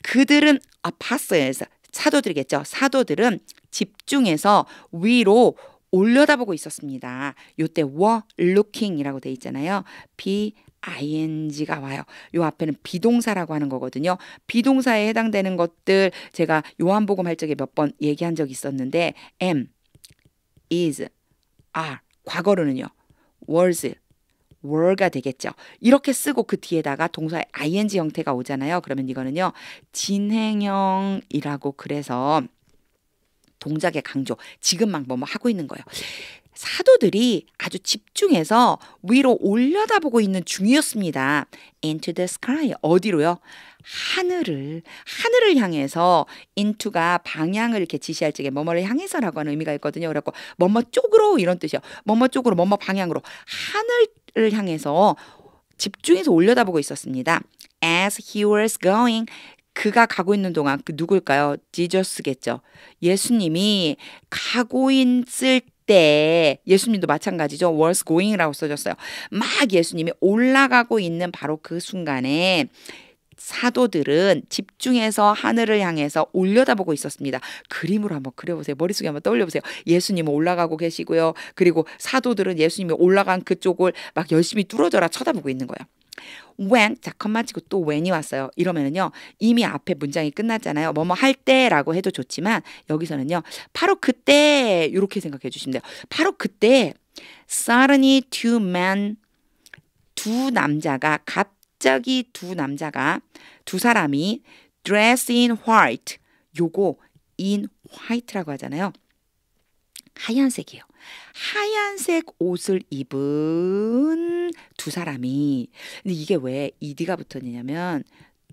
그들은 아, 봤어요. 사도들이겠죠. 사도들은 집중해서 위로 올려다보고 있었습니다. 요때 were looking이라고 돼 있잖아요. be ing가 와요. 요 앞에는 비동사라고 하는 거거든요. 비동사에 해당되는 것들 제가 요한복음 할 적에 몇 번 얘기한 적이 있었는데 am, is, are 과거로는요. was, were가 되겠죠. 이렇게 쓰고 그 뒤에다가 동사의 ing 형태가 오잖아요. 그러면 이거는요. 진행형이라고 그래서 동작의 강조 지금 막 뭐 뭐 하고 있는 거예요. 사도들이 아주 집중해서 위로 올려다보고 있는 중이었습니다. Into the sky 어디로요? 하늘을 하늘을 향해서 into가 방향을 이렇게 지시할 적에 뭐뭐를 향해서라고 하는 의미가 있거든요. 그래갖고 뭐뭐 쪽으로 이런 뜻이요. 뭐 뭐 쪽으로 뭐 뭐 방향으로 하늘을 향해서 집중해서 올려다보고 있었습니다. As he was going, 그가 가고 있는 동안 그 누굴까요? 지저스겠죠. 예수님이 가고 있을 때 예수님도 마찬가지죠. was going이라고 써졌어요. 막 예수님이 올라가고 있는 바로 그 순간에 사도들은 집중해서 하늘을 향해서 올려다보고 있었습니다. 그림으로 한번 그려보세요. 머릿속에 한번 떠올려보세요. 예수님은 올라가고 계시고요. 그리고 사도들은 예수님이 올라간 그쪽을 막 열심히 뚫어져라 쳐다보고 있는 거예요. when 자 컴마 치고 또 when이 왔어요. 이러면은요 이미 앞에 문장이 끝났잖아요. 뭐뭐 뭐 할 때라고 해도 좋지만 여기서는요 바로 그때 이렇게 생각해 주시면 돼요. 바로 그때 suddenly two men 두 남자가 갑자기 두 남자가 두 사람이 dress in white 요거 in white라고 하잖아요. 하얀색이에요. 하얀색 옷을 입은 두 사람이 근데 이게 왜 이디가 붙었냐면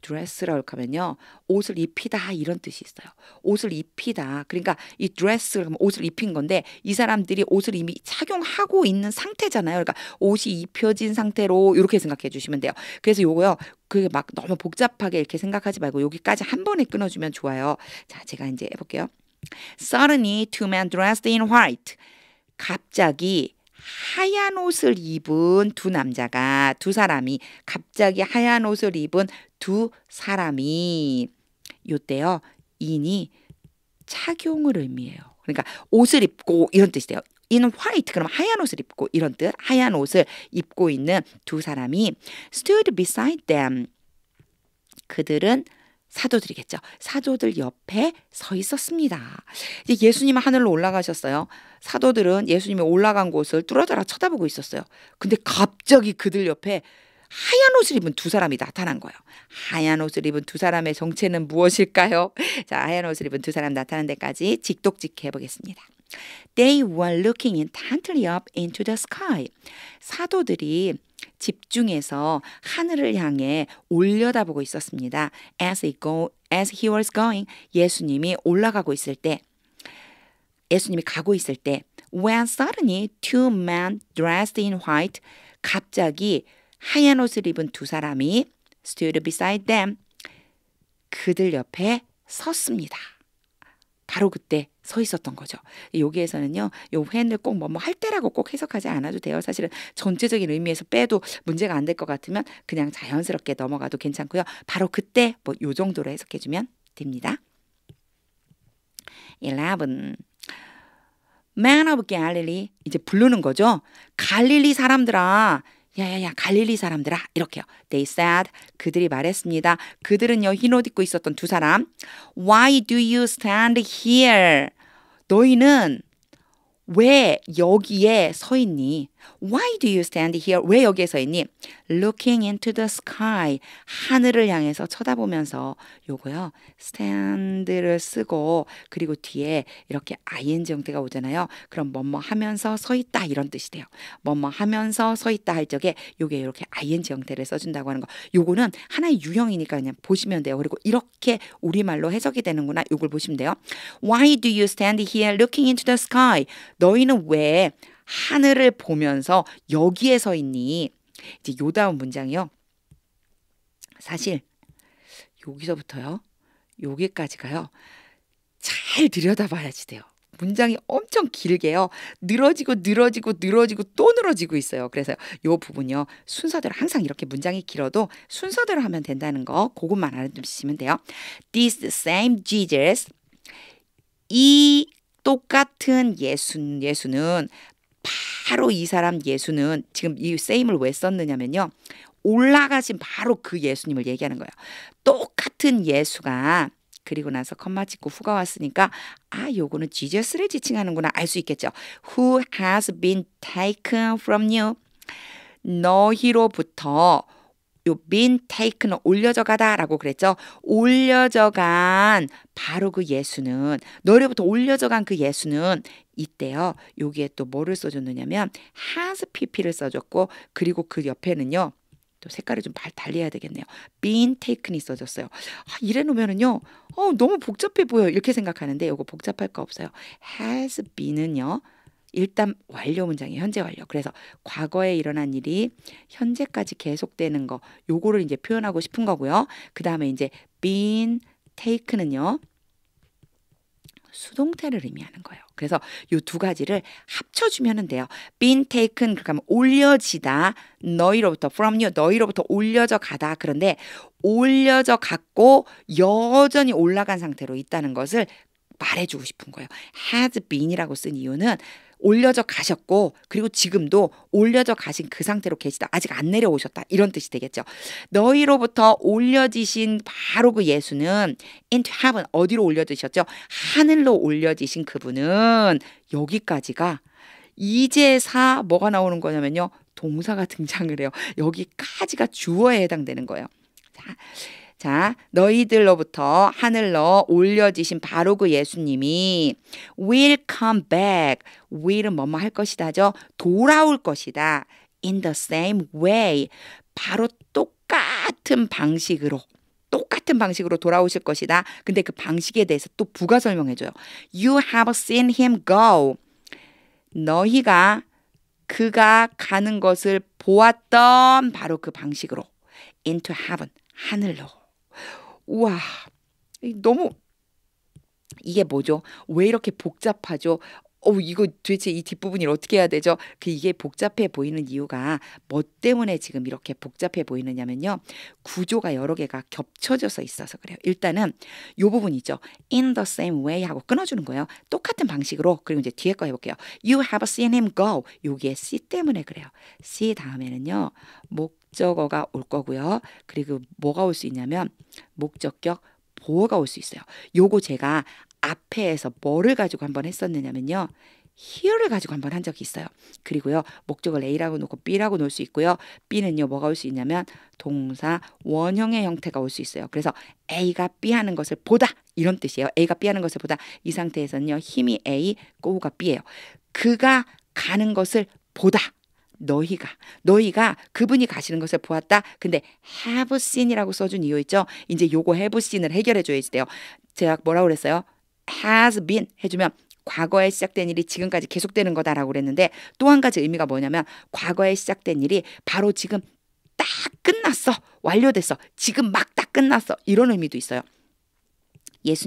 드레스라고 하면요. 옷을 입히다 이런 뜻이 있어요. 옷을 입히다. 그러니까 이 드레스 그러 옷을 입힌 건데 이 사람들이 옷을 이미 착용하고 있는 상태잖아요. 그러니까 옷이 입혀진 상태로 이렇게 생각해 주시면 돼요. 그래서 요거요. 그게 막 너무 복잡하게 이렇게 생각하지 말고 여기까지 한 번에 끊어 주면 좋아요. 자, 제가 이제 해 볼게요. Suddenly two men dressed in white 갑자기 하얀 옷을 입은 두 남자가 두 사람이 갑자기 하얀 옷을 입은 두 사람이 요때요 인이 착용을 의미해요. 그러니까 옷을 입고 이런 뜻이에요. 이는 화이트 그럼 하얀 옷을 입고 이런 뜻 하얀 옷을 입고 있는 두 사람이 stood beside them 그들은 사도들이겠죠. 사도들 옆에 서 있었습니다. 이제 예수님은 하늘로 올라가셨어요. 사도들은 예수님이 올라간 곳을 뚫어져라 쳐다보고 있었어요. 근데 갑자기 그들 옆에 하얀 옷을 입은 두 사람이 나타난 거예요. 하얀 옷을 입은 두 사람의 정체는 무엇일까요? 자, 하얀 옷을 입은 두 사람 나타난 데까지 직독직해 보겠습니다. They were looking intently up into the sky. 사도들이 집중해서 하늘을 향해 올려다보고 있었습니다. As he go, as he was going, 예수님이 올라가고 있을 때, 예수님이 가고 있을 때, when suddenly two men dressed in white, 갑자기 하얀 옷을 입은 두 사람이 stood beside them, 그들 옆에 섰습니다. 바로 그때 서 있었던 거죠. 여기에서는요, 요 when을 꼭 뭐 뭐 할 때라고 꼭 해석하지 않아도 돼요. 사실은 전체적인 의미에서 빼도 문제가 안 될 것 같으면 그냥 자연스럽게 넘어가도 괜찮고요. 바로 그때 뭐 요 정도로 해석해주면 됩니다. 11. Man of Galilee 이제 부르는 거죠. 갈릴리 사람들아 야야야 갈릴리 사람들아 이렇게요. They said 그들이 말했습니다. 그들은요 흰옷 입고 있었던 두 사람. Why do you stand here? 너희는 왜 여기에 서 있니? Why do you stand here? 왜 여기에 서 있니? Looking into the sky. 하늘을 향해서 쳐다보면서 요거요. stand를 쓰고 그리고 뒤에 이렇게 ing 형태가 오잖아요. 그럼 뭐 뭐 하면서 서 있다 이런 뜻이 돼요. 뭐 뭐 하면서 서 있다 할 적에 요게 이렇게 ing 형태를 써준다고 하는 거. 요거는 하나의 유형이니까 그냥 보시면 돼요. 그리고 이렇게 우리말로 해석이 되는구나. 요걸 보시면 돼요. Why do you stand here looking into the sky? 너희는 왜 하늘을 보면서 여기에 서 있니? 이제 요다운 문장이요. 사실 여기서부터요. 여기까지가요. 잘 들여다봐야지 돼요. 문장이 엄청 길게요. 늘어지고 늘어지고 늘어지고 또 늘어지고 있어요. 그래서 요 부분요. 순서대로 항상 이렇게 문장이 길어도 순서대로 하면 된다는 거 그것만 알아두시면 돼요. This same Jesus 이 똑같은 예수 예수는 바로 이 사람 예수는 지금 이 세임을 왜 썼느냐면요. 올라가신 바로 그 예수님을 얘기하는 거예요. 똑같은 예수가 그리고 나서 컴마 찍고 후가 왔으니까 아 요거는 지저스를 지칭하는구나 알 수 있겠죠. Who has been taken from you? 너희로부터 요 been t a k e n 올려져 가다라고 그랬죠. 올려져 간 바로 그 예수는 너희부터 올려져 간 그 예수는 이때요. 여기에 또 뭐를 써줬느냐면 has pp를 써줬고 그리고 그 옆에는요. 또 색깔을 좀 달리해야 되겠네요. been taken이 써졌어요. 아, 이래 놓으면은요. 어, 너무 복잡해 보여. 이렇게 생각하는데 이거 복잡할 거 없어요. has been은요. 일단 완료 문장이 현재 완료. 그래서 과거에 일어난 일이 현재까지 계속되는 거 요거를 이제 표현하고 싶은 거고요. 그다음에 이제 been take는요. 수동태를 의미하는 거예요. 그래서 요 두 가지를 합쳐주면 돼요. been taken 그러니 뭐 올려지다 너희로부터 from you 너희로부터 올려져 가다 그런데 올려져 갔고 여전히 올라간 상태로 있다는 것을 말해주고 싶은 거예요. has been이라고 쓴 이유는 올려져 가셨고 그리고 지금도 올려져 가신 그 상태로 계시다. 아직 안 내려오셨다. 이런 뜻이 되겠죠. 너희로부터 올려지신 바로 그 예수는 into heaven 어디로 올려지셨죠? 하늘로 올려지신 그분은 여기까지가 이제사 뭐가 나오는 거냐면요. 동사가 등장을 해요. 여기까지가 주어에 해당되는 거예요. 자, 자, 너희들로부터 하늘로 올려지신 바로 그 예수님이 will come back. will은 뭐뭐 할 것이다죠. 돌아올 것이다. in the same way. 바로 똑같은 방식으로 똑같은 방식으로 돌아오실 것이다. 근데 그 방식에 대해서 또 부가 설명해 줘요. You have seen him go. 너희가 그가 가는 것을 보았던 바로 그 방식으로 into heaven 하늘로 우와 너무 이게 뭐죠? 왜 이렇게 복잡하죠? 어, 이거 도대체 이 뒷부분을 어떻게 해야 되죠? 그 이게 복잡해 보이는 이유가 뭐 때문에 지금 이렇게 복잡해 보이느냐면요. 구조가 여러 개가 겹쳐져서 있어서 그래요. 일단은 요 부분이죠. in the same way 하고 끊어주는 거예요. 똑같은 방식으로. 그리고 이제 뒤에 거 해볼게요. you have seen him go. 요게 see 때문에 그래요. see 다음에는요. 목, 뭐 목적어가 올 거고요. 그리고 뭐가 올 수 있냐면 목적격 보어가 올 수 있어요. 요거 제가 앞에서 뭐를 가지고 한번 했었느냐면요. here를 가지고 한번 한 적이 있어요. 그리고요. 목적을 A라고 놓고 B라고 놓을 수 있고요. B는요. 뭐가 올 수 있냐면 동사 원형의 형태가 올 수 있어요. 그래서 A가 B 하는 것을 보다 이런 뜻이에요. A가 B 하는 것을 보다 이 상태에서는요. 힘이 A, 꼬우가 B예요. 그가 가는 것을 보다 너희가 너희가 그분이 가시는 것을 보았다. 근데 have seen이라고 써준 이유 있죠. 이제 요거 have seen을 해결해 줘야지 돼요. 제가 뭐라고 그랬어요? has been 해주면 과거에 시작된 일이 지금까지 계속되는 거다라고 그랬는데 또 한 가지 의미가 뭐냐면 과거에 시작된 일이 바로 지금 딱 끝났어 완료됐어 지금 막 딱 끝났어 이런 의미도 있어요.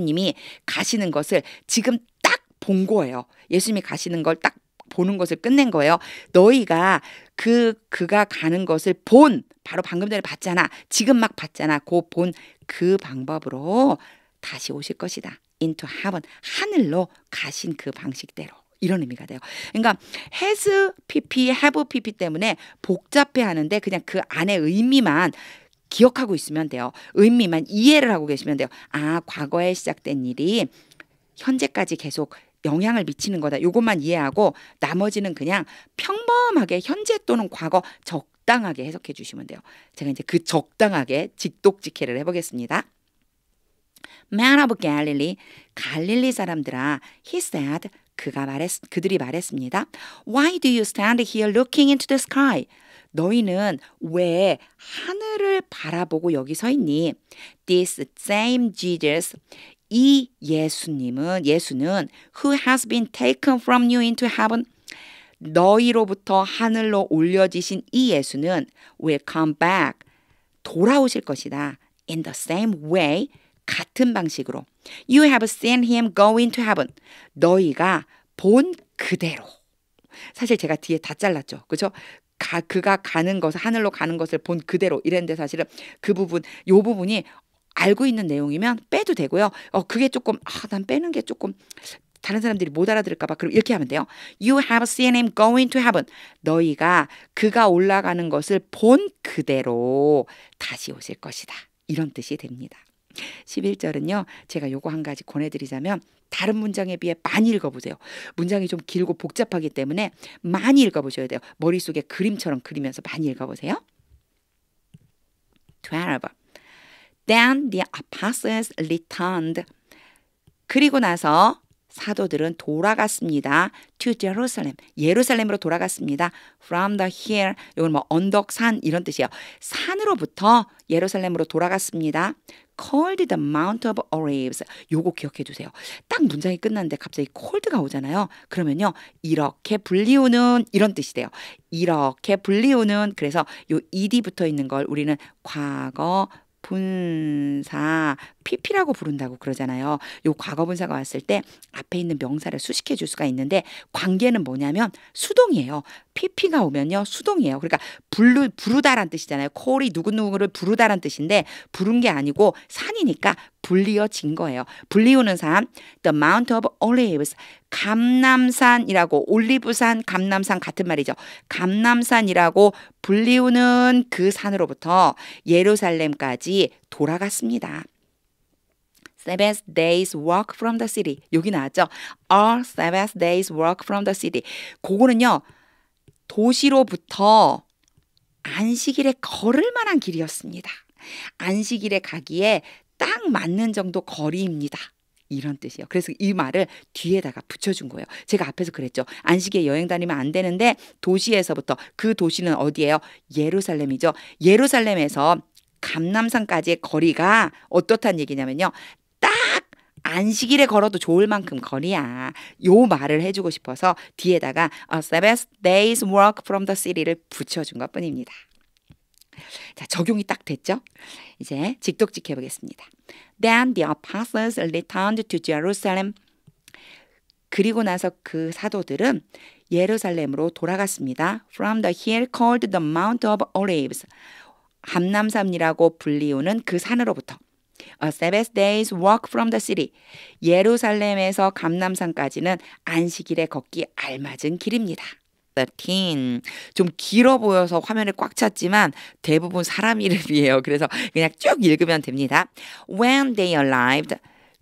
예수님이 가시는 것을 지금 딱 본 거예요. 예수님이 가시는 걸딱 보는 것을 끝낸 거예요. 너희가 그 그가 가는 것을 본 바로 방금 전에 봤잖아. 지금 막 봤잖아. 그본그 그 방법으로 다시 오실 것이다. into heaven 하늘로 가신 그 방식대로 이런 의미가 돼요. 그러니까 has pp, have pp 때문에 복잡해 하는데 그냥 그 안에 의미만 기억하고 있으면 돼요. 의미만 이해를 하고 계시면 돼요. 아, 과거에 시작된 일이 현재까지 계속 영향을 미치는 거다. 요것만 이해하고 나머지는 그냥 평범하게 현재 또는 과거 적당하게 해석해 주시면 돼요. 제가 이제 그 적당하게 직독직해를 해보겠습니다. Man of Galilee, 갈릴리 사람들아, he said, 그가 말했, 그들이 말했습니다. Why do you stand here looking into the sky? 너희는 왜 하늘을 바라보고 여기 서 있니? This same Jesus, 이 예수님은 예수는 who has been taken from you into heaven 너희로부터 하늘로 올려지신 이 예수는 will come back 돌아오실 것이다. in the same way 같은 방식으로 you have seen him go into heaven 너희가 본 그대로 사실 제가 뒤에 다 잘랐죠. 그죠? 그가 가는 것을 하늘로 가는 것을 본 그대로 이랬는데 사실은 그 부분 요 부분이 알고 있는 내용이면 빼도 되고요. 어, 그게 조금 아, 난 빼는 게 조금 다른 사람들이 못 알아들을까 봐 그럼 이렇게 하면 돼요. You have seen him going to heaven. 너희가 그가 올라가는 것을 본 그대로 다시 오실 것이다. 이런 뜻이 됩니다. 11절은요. 제가 요거 한 가지 권해 드리자면 다른 문장에 비해 많이 읽어보세요. 문장이 좀 길고 복잡하기 때문에 많이 읽어보셔야 돼요. 머릿속에 그림처럼 그리면서 많이 읽어보세요. 12. Then the apostles returned. 그리고 나서 사도들은 돌아갔습니다. To Jerusalem. 예루살렘으로 돌아갔습니다. From the hill. 이건 뭐 언덕, 산 이런 뜻이에요. 산으로부터 예루살렘으로 돌아갔습니다. Called the Mount of Olives. 요거 기억해 두세요. 딱 문장이 끝났는데 갑자기 cold가 오잖아요. 그러면요. 이렇게 불리우는 이런 뜻이 돼요. 이렇게 불리우는 그래서 요 e d 붙어 있는 걸 우리는 과거 군사 PP라고 부른다고 그러잖아요. 요 과거분사가 왔을 때 앞에 있는 명사를 수식해 줄 수가 있는데 관계는 뭐냐면 수동이에요. PP가 오면요. 수동이에요. 그러니까 부르, 부르다란 뜻이잖아요. 콜이 누구누구를 부르다란 뜻인데 부른 게 아니고 산이니까 불리어진 거예요. 불리우는 산, the Mount of Olives, 감남산이라고 올리브산, 감남산 같은 말이죠. 감남산이라고 불리우는 그 산으로부터 예루살렘까지 돌아갔습니다. Sabbath days walk from the city. 여기 나왔죠. Our Sabbath days walk from the city. 그거는요. 도시로부터 안식일에 걸을 만한 길이었습니다. 안식일에 가기에 딱 맞는 정도 거리입니다. 이런 뜻이에요. 그래서 이 말을 뒤에다가 붙여준 거예요. 제가 앞에서 그랬죠. 안식에 여행 다니면 안 되는데 도시에서부터 그 도시는 어디예요? 예루살렘이죠. 예루살렘에서 감남산까지의 거리가 어떻다는 얘기냐면요. 안식일에 걸어도 좋을 만큼 거리야. 요 말을 해주고 싶어서 뒤에다가 a Sabbath day's work from the city를 붙여준 것 뿐입니다. 자, 적용이 딱 됐죠? 이제 직독직 해보겠습니다. Then the apostles returned to Jerusalem. 그리고 나서 그 사도들은 예루살렘으로 돌아갔습니다. From the hill called the Mount of Olives. 함남산이라고 불리우는 그 산으로부터. A 어, Sabbath day's walk from the city. 예루살렘에서 감남산까지는 안식일에 걷기 알맞은 길입니다. 13. 좀 길어 보여서 화면에 꽉 찼지만 대부분 사람 이름이에요. 그래서 그냥 쭉 읽으면 됩니다. When they arrived,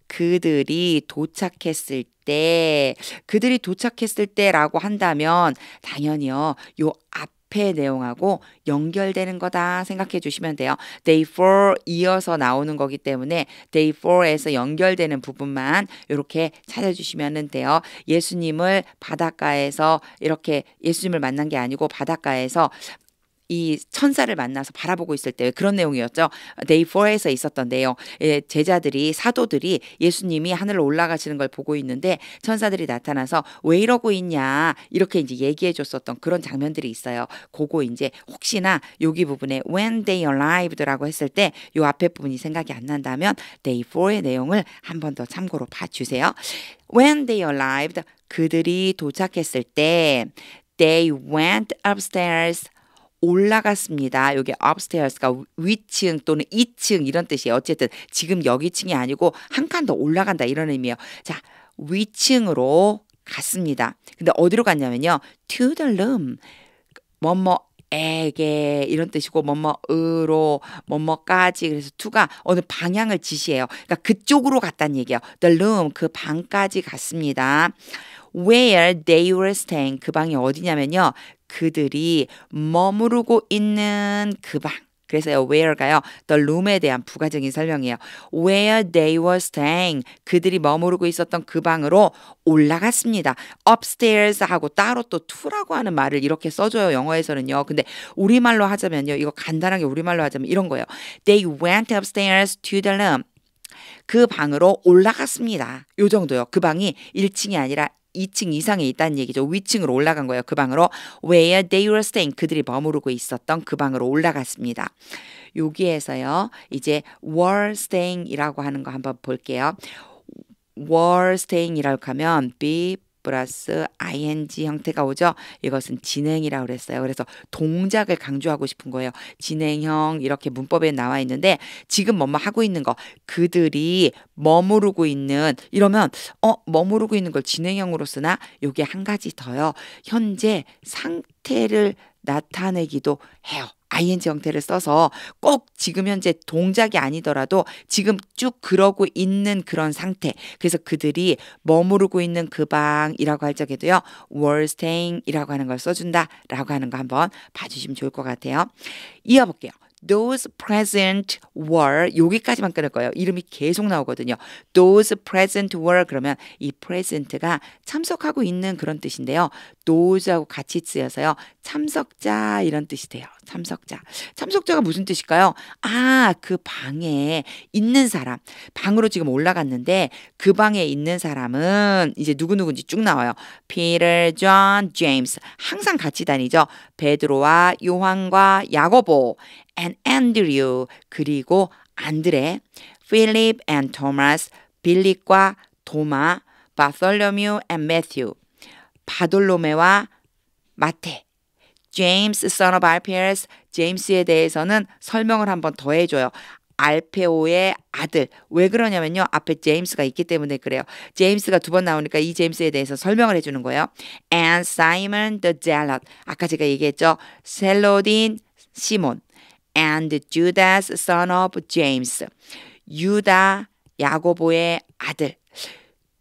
그들이 도착했을 때, 그들이 도착했을 때라고 한다면 당연히요, 요 앞. 앞에 내용하고 연결되는 거다 생각해 주시면 돼요. day 4 이어서 나오는 거기 때문에 day 4에서 연결되는 부분만 이렇게 찾아주시면 돼요. 예수님을 바닷가에서 이렇게 예수님을 만난 게 아니고 바닷가에서 이 천사를 만나서 바라보고 있을 때 그런 내용이었죠. 데이 4에서 있었던 내용. 예, 제자들이 사도들이 예수님이 하늘로 올라가시는 걸 보고 있는데 천사들이 나타나서 왜 이러고 있냐 이렇게 이제 얘기해 줬었던 그런 장면들이 있어요. 그거 이제 혹시나 여기 부분에 when they arrived라고 했을 때요 앞에 부분이 생각이 안 난다면 d 이 y 4의 내용을 한 번 더 참고로 봐주세요. When they arrived, 그들이 도착했을 때 they went upstairs 올라갔습니다. 여기 upstairs가 위층 또는 2층 이런 뜻이에요. 어쨌든 지금 여기 층이 아니고 한 칸 더 올라간다 이런 의미예요. 자, 위층으로 갔습니다. 근데 어디로 갔냐면요. to the room. 뭐뭐 에게 이런 뜻이고 뭐뭐으로 뭐뭐까지 그래서 t o 가 어느 방향을 지시해요. 그러니까 그쪽으로 갔다는 얘기예요. The room 그 방까지 갔습니다. where they were staying 그 방이 어디냐면요. 그들이 머무르고 있는 그 방. 그래서요, where가요, the room에 대한 부가적인 설명이에요. Where they were staying, 그들이 머무르고 있었던 그 방으로 올라갔습니다. Upstairs 하고 따로 또 to라고 하는 말을 이렇게 써줘요, 영어에서는요. 근데 우리말로 하자면요, 이거 간단하게 우리말로 하자면 이런 거예요. They went upstairs to the room. 그 방으로 올라갔습니다. 요 정도요. 그 방이 1층이 아니라 2층 이상에 있다는 얘기죠. 위층으로 올라간 거예요. 그 방으로 where they were staying 그들이 머무르고 있었던 그 방으로 올라갔습니다. 여기에서요. 이제 were staying이라고 하는 거 한번 볼게요. were staying이라고 하면 be 플러스 ing 형태가 오죠. 이것은 진행이라고 그랬어요. 그래서 동작을 강조하고 싶은 거예요. 진행형 이렇게 문법에 나와 있는데 지금 뭐뭐 하고 있는 거 그들이 머무르고 있는 이러면 어 머무르고 있는 걸 진행형으로 쓰나 요게 한 가지 더요. 현재 상태를 나타내기도 해요. ing 형태를 써서 꼭 지금 현재 동작이 아니더라도 지금 쭉 그러고 있는 그런 상태. 그래서 그들이 머무르고 있는 그 방이라고 할 적에도요. were staying이라고 하는 걸 써준다라고 하는 거 한번 봐주시면 좋을 것 같아요. 이어볼게요. Those present were 여기까지만 끊을 거예요. 이름이 계속 나오거든요. Those present were 그러면 이 present가 참석하고 있는 그런 뜻인데요. those하고 같이 쓰여서요. 참석자 이런 뜻이 돼요. 참석자. 참석자가 무슨 뜻일까요? 아, 그 방에 있는 사람. 방으로 지금 올라갔는데 그 방에 있는 사람은 이제 누구누구인지 쭉 나와요. 피터, 존, 제임스. 항상 같이 다니죠. 베드로와 요한과 야고보, 앤 앤드류, 그리고 안드레, 필립 앤 토마스, 빌립과 도마, 바솔로뮤 앤 매튜, 바돌로메와 마테, James, son of a l p h e u s 제임스에 대해서는 설명을 한번 더 해줘요. 알페오의 아들. 왜 그러냐면요. 앞에 제임스가 있기 때문에 그래요. 제임스가 두 번 나오니까 이 제임스에 대해서 설명을 해주는 거예요. And Simon the Zealot. 아까 제가 얘기했죠. 셀로딘 시몬. And Judas son of James. 유다 야고보의 아들.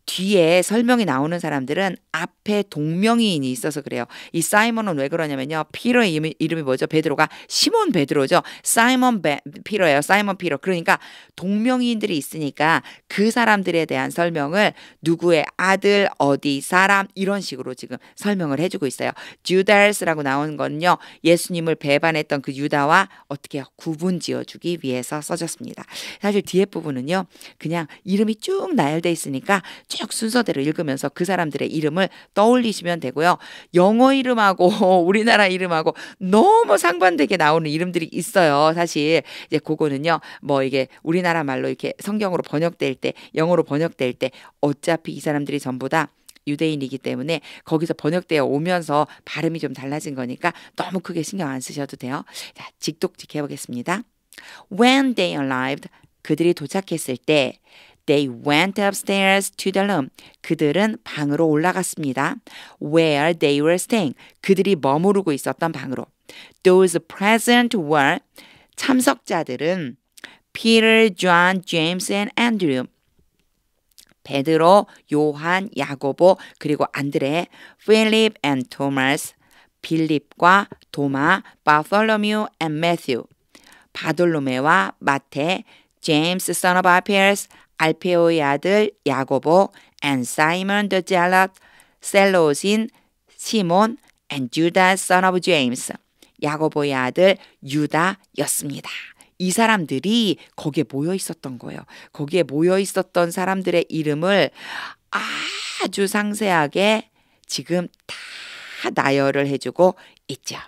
뒤에 설명이 나오는 사람들은 앞에 동명이인이 있어서 그래요. 이 사이먼은 왜 그러냐면요. 피로의 이름이, 이름이 뭐죠? 베드로가 시몬 베드로죠. 사이먼 베, 피로예요. 사이먼 피로. 그러니까 동명이인들이 있으니까 그 사람들에 대한 설명을 누구의 아들, 어디 사람 이런 식으로 지금 설명을 해주고 있어요. 주달스라고 나온 건요. 예수님을 배반했던 그 유다와 어떻게 구분 지어주기 위해서 써졌습니다. 사실 뒤에 부분은요. 그냥 이름이 쭉 나열돼 있으니까 쭉쭉 순서대로 읽으면서 그 사람들의 이름을 떠올리시면 되고요. 영어 이름하고 우리나라 이름하고 너무 상반되게 나오는 이름들이 있어요. 사실 이제 그거는요. 뭐 이게 우리나라 말로 이렇게 성경으로 번역될 때 영어로 번역될 때 어차피 이 사람들이 전부 다 유대인이기 때문에 거기서 번역되어 오면서 발음이 좀 달라진 거니까 너무 크게 신경 안 쓰셔도 돼요. 자, 직독직해 보겠습니다. When they arrived, 그들이 도착했을 때 They went upstairs to the room. 그들은 방으로 올라갔습니다. Where they were staying. 그들이 머무르고 있었던 방으로. Those present were 참석자들은 Peter, John, James and Andrew. 베드로, 요한, 야고보, 그리고 안드레, 필립 and 토마스, 빌립과 도마, 바톨로뮤 and 매튜, 바돌로메와 마테, 제임스 son of Alpheus, 알페오의 아들 야고보 앤 사이먼 i m o n 셀로신 시몬 앤 n 다 Judas s o 야고보의 아들 유다였습니다. 이 사람들이 거기에 모여 있었던 거예요. 거기에 모여 있었던 사람들의 이름을 아주 상세하게 지금 다 나열을 해주고 있죠.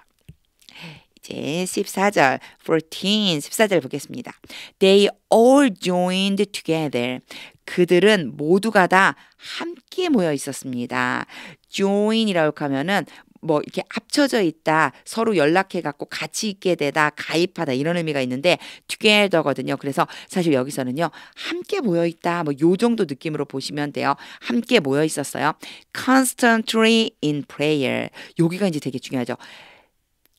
이제 14절 14 14절 보겠습니다. They all joined together. 그들은 모두가 다 함께 모여 있었습니다. join이라고 하면은 뭐 이렇게 합쳐져 있다 서로 연락해 갖고 같이 있게 되다 가입하다 이런 의미가 있는데 together거든요 그래서 사실 여기서는요 함께 모여 있다 뭐 요 정도 느낌으로 보시면 돼요 함께 모여 있었어요 constantly in prayer 여기가 이제 되게 중요하죠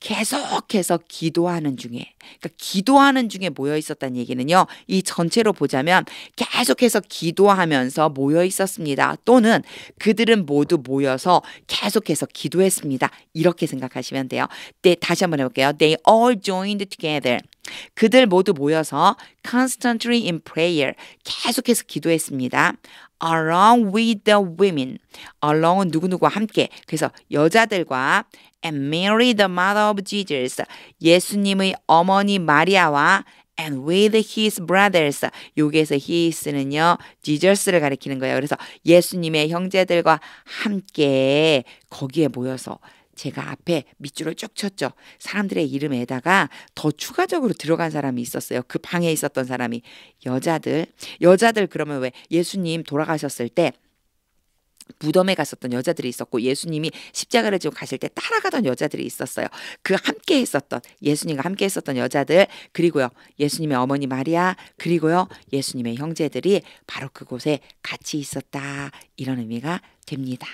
계속해서 기도하는 중에 그러니까 기도하는 중에 모여 있었다는 얘기는요. 이 전체로 보자면 계속해서 기도하면서 모여 있었습니다. 또는 그들은 모두 모여서 계속해서 기도했습니다. 이렇게 생각하시면 돼요. 네, 다시 한번 해 볼게요. They all joined together. 그들 모두 모여서 constantly in prayer 계속해서 기도했습니다. along with the women along은 누구누구와 함께 그래서 여자들과 and Mary the mother of Jesus 예수님의 어머니 마리아와 and with his brothers. 여기에서 his는요, Jesus를 가리키는 거예요. 그래서 예수님의 형제들과 함께 거기에 모여서 제가 앞에 밑줄을 쭉 쳤죠. 사람들의 이름에다가 더 추가적으로 들어간 사람이 있었어요. 그 방에 있었던 사람이 여자들. 여자들 그러면 왜 예수님 돌아가셨을 때 무덤에 갔었던 여자들이 있었고 예수님이 십자가를 지고 가실 때 따라가던 여자들이 있었어요. 그 함께 했었던 예수님과 함께 했었던 여자들 그리고요 예수님의 어머니 마리아 그리고요 예수님의 형제들이 바로 그곳에 같이 있었다 이런 의미가 됩니다.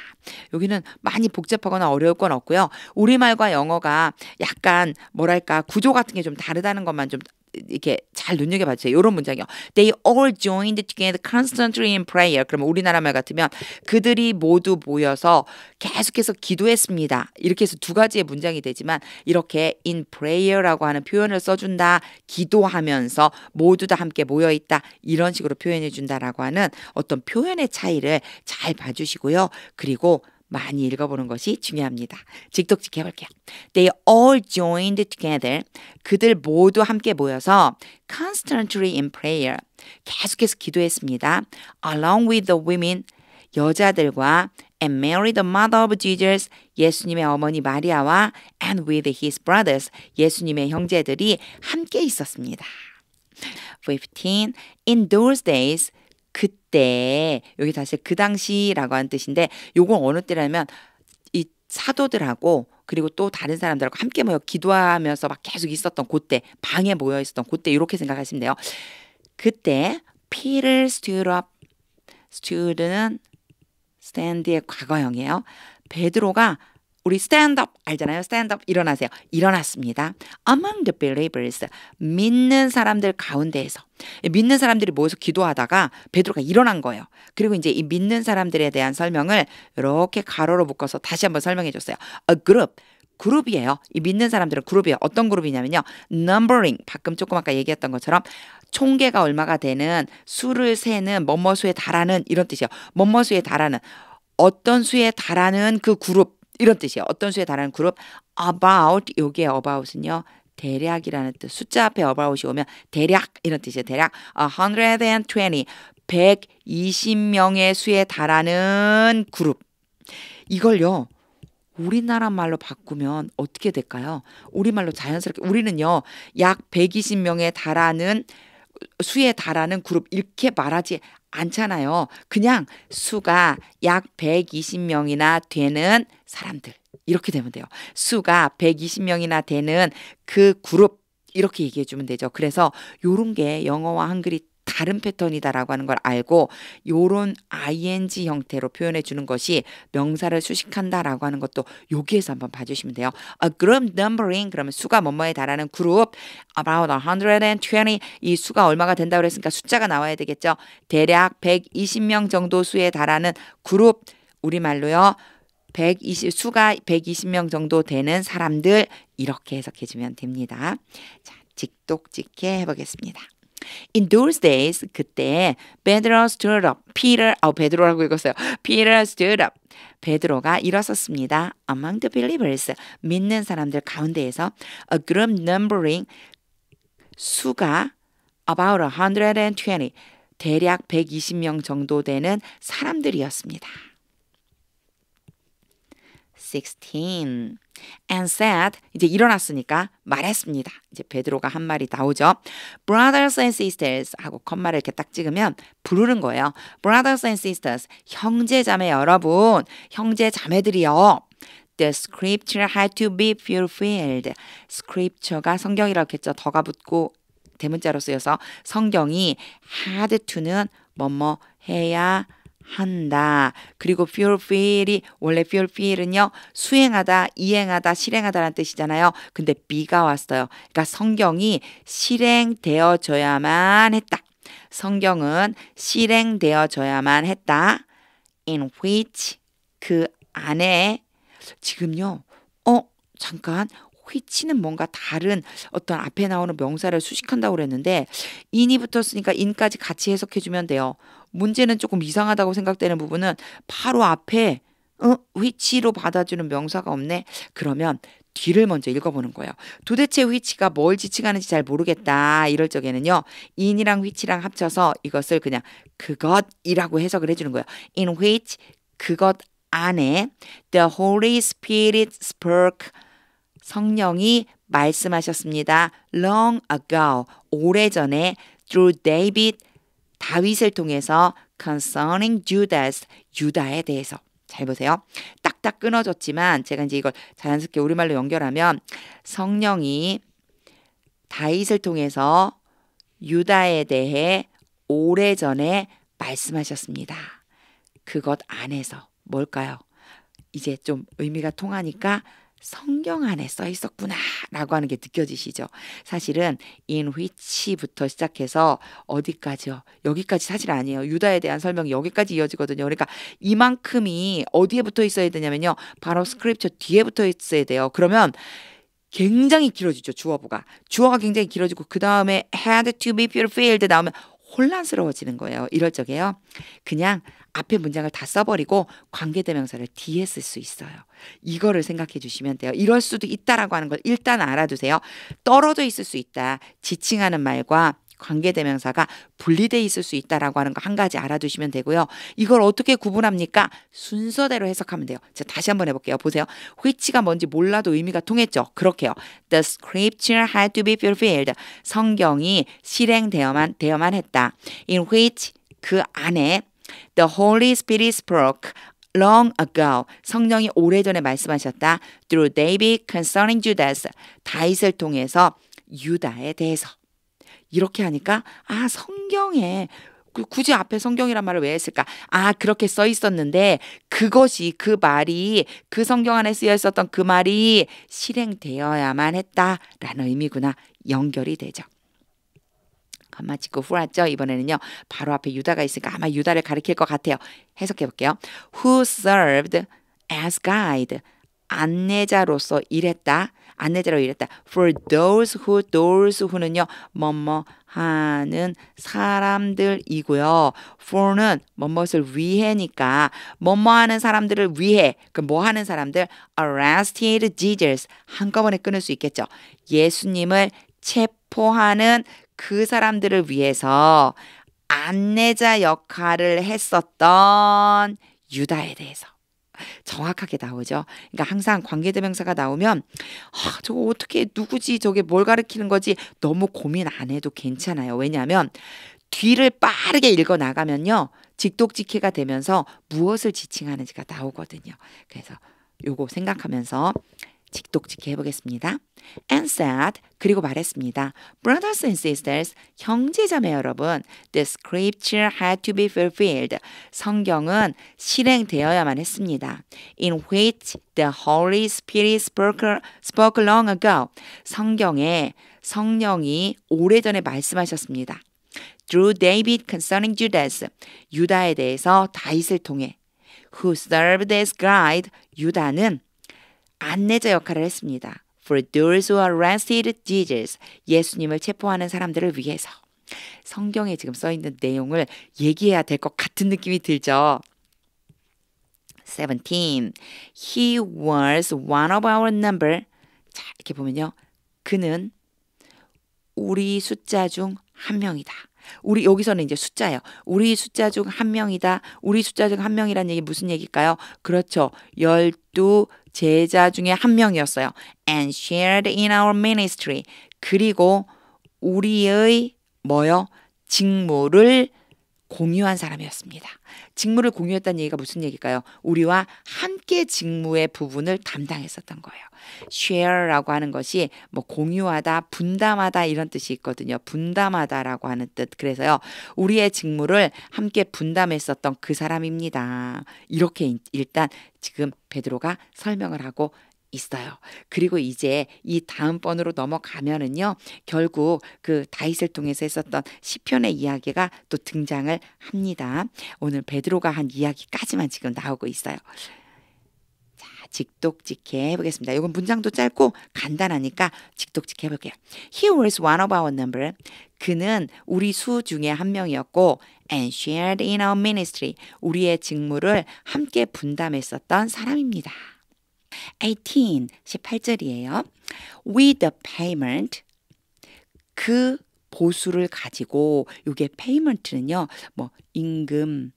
여기는 많이 복잡하거나 어려울 건 없고요. 우리말과 영어가 약간 뭐랄까 구조 같은 게 좀 다르다는 것만 좀 이렇게 잘 눈여겨 봐주세요. 이런 문장이요. They all joined together constantly in prayer. 그러면 우리나라 말 같으면 그들이 모두 모여서 계속해서 기도했습니다. 이렇게 해서 두 가지의 문장이 되지만 이렇게 in prayer라고 하는 표현을 써준다. 기도하면서 모두 다 함께 모여 있다. 이런 식으로 표현해 준다라고 하는 어떤 표현의 차이를 잘 봐주시고요. 그리고 많이 읽어보는 것이 중요합니다. 직독직 해볼게요. They all joined together. 그들 모두 함께 모여서 constantly in prayer. 계속해서 기도했습니다. Along with the women. 여자들과 and Mary the mother of Jesus 예수님의 어머니 마리아와 and with his brothers 예수님의 형제들이 함께 있었습니다. 15 In those days 때 여기 다시 그 당시라고 하는 뜻인데 요건 어느 때라면 이 사도들하고 그리고 또 다른 사람들하고 함께 모여 기도하면서 막 계속 있었던 그때 방에 모여 있었던 그때 이렇게 생각하시면 돼요. 그때 피를 스튜럽 스튜드는 스탠드의 과거형이에요. 베드로가 우리 스탠 a n 알잖아요. 스탠 a n 일어나세요. 일어났습니다. Among the believers 믿는 사람들 가운데에서 믿는 사람들이 모여서 기도하다가 베드로가 일어난 거예요. 그리고 이제 이 믿는 사람들에 대한 설명을 이렇게 가로로 묶어서 다시 한번 설명해 줬어요. A group 그룹이에요. 이 믿는 사람들은 그룹이에요. 어떤 그룹이냐면요. numbering 방금 조금 아까 얘기했던 것처럼 총계가 얼마가 되는 수를 세는 뭐뭐 수에 달하는 이런 뜻이에요. 뭐뭐 수에 달하는 어떤 수에 달하는 그 그룹 이런 뜻이에요. 어떤 수에 달하는 그룹 about 여기에 about은요. 대략이라는 뜻. 숫자 앞에 about이 오면 대략 이런 뜻이에요. 대략 120 아, 120명의 수에 달하는 그룹. 이걸요. 우리나라 말로 바꾸면 어떻게 될까요? 우리말로 자연스럽게 우리는요. 약 120명에 달하는 수에 달하는 그룹 이렇게 말하지 않잖아요. 그냥 수가 약 120명이나 되는 사람들 이렇게 되면 돼요. 수가 120명이나 되는 그 그룹 이렇게 얘기해 주면 되죠. 그래서 요런 게 영어와 한글이 다른 패턴이다라고 하는 걸 알고 요런 ing 형태로 표현해 주는 것이 명사를 수식한다라고 하는 것도 여기에서 한번 봐주시면 돼요. A group numbering 그러면 수가 뭐뭐에 달하는 그룹 about 120 이 수가 얼마가 된다고 그으니까 숫자가 나와야 되겠죠. 대략 120명 정도 수에 달하는 그룹 우리말로요. 120 수가 120명 정도 되는 사람들 이렇게 해석해 주면 됩니다. 자, 직독직해 해 보겠습니다. In those days, 그때 베드로 stood up. 피를 아 어, 베드로라고 읽었어요. Peter stood up. 베드로가 일어섰습니다. Among the believers, 믿는 사람들 가운데에서 a group numbering 수가 about 120 대략 120명 정도 되는 사람들이었습니다. 16. And said 이제 일어났으니까 말했습니다. 이제 베드로가 한 말이 나오죠. Brothers and sisters 하고 컴마를 이렇게 딱 찍으면 부르는 거예요. Brothers and sisters 형제 자매 여러분 형제 자매들이요. The scripture had to be fulfilled. scripture가 성경이라고 했죠. 더가 붙고 대문자로 쓰여서 성경이 had to는 뭐 뭐 해야 한다. 그리고 fulfill이 원래 fulfill은요 수행하다, 이행하다, 실행하다라는 뜻이잖아요. 근데 be가 왔어요. 그러니까 성경이 실행되어져야만 했다. 성경은 실행되어져야만 했다. In which 그 안에 지금요. 어 잠깐 휘치는 뭔가 다른 어떤 앞에 나오는 명사를 수식한다고 그랬는데 인이 붙었으니까 인까지 같이 해석해 주면 돼요. 문제는 조금 이상하다고 생각되는 부분은 바로 앞에 어, 위치로 받아주는 명사가 없네. 그러면 뒤를 먼저 읽어보는 거예요. 도대체 위치가 뭘 지칭하는지 잘 모르겠다. 이럴 적에는요. 인이랑 위치랑 합쳐서 이것을 그냥 그것이라고 해석을 해주는 거예요. In which 그것 안에 the Holy Spirit spoke 성령이 말씀하셨습니다. Long ago 오래전에 through David 다윗을 통해서 concerning Judas 유다에 대해서 잘 보세요. 딱딱 끊어졌지만 제가 이제 이걸 자연스럽게 우리말로 연결하면 성령이 다윗을 통해서 유다에 대해 오래전에 말씀하셨습니다. 그것 안에서 뭘까요? 이제 좀 의미가 통하니까 성경 안에 써 있었구나 라고 하는 게 느껴지시죠. 사실은 in which부터 시작해서 어디까지요. 여기까지 사실 아니에요. 유다에 대한 설명이 여기까지 이어지거든요. 그러니까 이만큼이 어디에 붙어 있어야 되냐면요. 바로 스크립처 뒤에 붙어 있어야 돼요. 그러면 굉장히 길어지죠. 주어부가. 주어가 굉장히 길어지고 그 다음에 had to be fulfilled 나오면 혼란스러워지는 거예요. 이럴 적에요. 그냥 앞에 문장을 다 써버리고 관계대명사를 뒤에 쓸 수 있어요. 이거를 생각해 주시면 돼요. 이럴 수도 있다라고 하는 걸 일단 알아두세요. 떨어져 있을 수 있다. 지칭하는 말과 관계대명사가 분리돼 있을 수 있다라고 하는 거 한 가지 알아두시면 되고요. 이걸 어떻게 구분합니까? 순서대로 해석하면 돼요. 자, 다시 한번 해볼게요. 보세요. which가 뭔지 몰라도 의미가 통했죠. 그렇게요. The scripture had to be fulfilled. 성경이 실행되어만 되어만 했다. In which 그 안에 The Holy Spirit spoke long ago. 성령이 오래전에 말씀하셨다. Through David concerning Judas. 다윗을 통해서 유다에 대해서. 이렇게 하니까 아 성경에 그 굳이 앞에 성경이란 말을 왜 했을까? 아, 그렇게 써 있었는데 그것이 그 말이 그 성경 안에 쓰여 있었던 그 말이 실행되어야만 했다라는 의미구나. 연결이 되죠. 감마치고 후라죠. 이번에는요. 바로 앞에 유다가 있으니까 아마 유다를 가리킬 것 같아요. 해석해 볼게요. Who served as guide? 안내자로서 일했다. 안내자로 일했다. For those who, those who는요, 뭐뭐 하는 사람들이고요. for는 뭐뭇을 위해니까 뭐뭐 하는 사람들을 위해 그 뭐 하는 사람들 arrested Jesus 한꺼번에 끊을 수 있겠죠. 예수님을 체포하는 그 사람들을 위해서 안내자 역할을 했었던 유다에 대해서 정확하게 나오죠. 그러니까 항상 관계대명사가 나오면 아, 저거 어떻게 누구지 저게 뭘 가르치는 거지 너무 고민 안 해도 괜찮아요. 왜냐하면 뒤를 빠르게 읽어 나가면요 직독직해가 되면서 무엇을 지칭하는지가 나오거든요. 그래서 요거 생각하면서 직독직히 해보겠습니다. And said, 그리고 말했습니다. Brothers and sisters, 형제자매 여러분, the scripture had to be fulfilled. 성경은 실행되어야만 했습니다. In which the Holy Spirit spoke, spoke long ago. 성경에 성령이 오래전에 말씀하셨습니다. Through David concerning Judas, 유다에 대해서 다윗을 통해. Who served as guide, 유다는 안내자 역할을 했습니다. For those who a r r e s t e d Jesus, 예수님을 체포하는 사람들을 위해서. 성경에 지금 써 있는 내용을 얘기해야 될 것 같은 느낌이 들죠. 17. He was one of our number. 자, 이렇게 보면요. 그는 우리 숫자 중 한 명이다. 우리 여기서는 이제 숫자예요. 우리 숫자 중 한 명이다. 우리 숫자 중 한 명이란 얘기 무슨 얘기일까요? 그렇죠. 열두 제자 중에 한 명이었어요. And shared in our ministry. 그리고 우리의 뭐요? 직무를 공유한 사람이었습니다. 직무를 공유했다는 얘기가 무슨 얘기일까요? 우리와 함께 직무의 부분을 담당했었던 거예요. share라고 하는 것이 뭐 공유하다, 분담하다 이런 뜻이 있거든요. 분담하다라고 하는 뜻. 그래서요. 우리의 직무를 함께 분담했었던 그 사람입니다. 이렇게 일단 지금 베드로가 설명을 하고 있어요. 그리고 이제 이 다음번으로 넘어가면은요. 결국 그 다윗을 통해서 했었던 시편의 이야기가 또 등장을 합니다. 오늘 베드로가 한 이야기까지만 지금 나오고 있어요. 직독직해 해보겠습니다. 이건 문장도 짧고 간단하니까 직독직해 해볼게요. He was one of our number. 그는 우리 수 중에 한 명이었고 and shared in our ministry. 우리의 직무를 함께 분담했었던 사람입니다. 18, 18절이에요. With the payment, 그 보수를 가지고 요게 payment는요. 뭐 임금,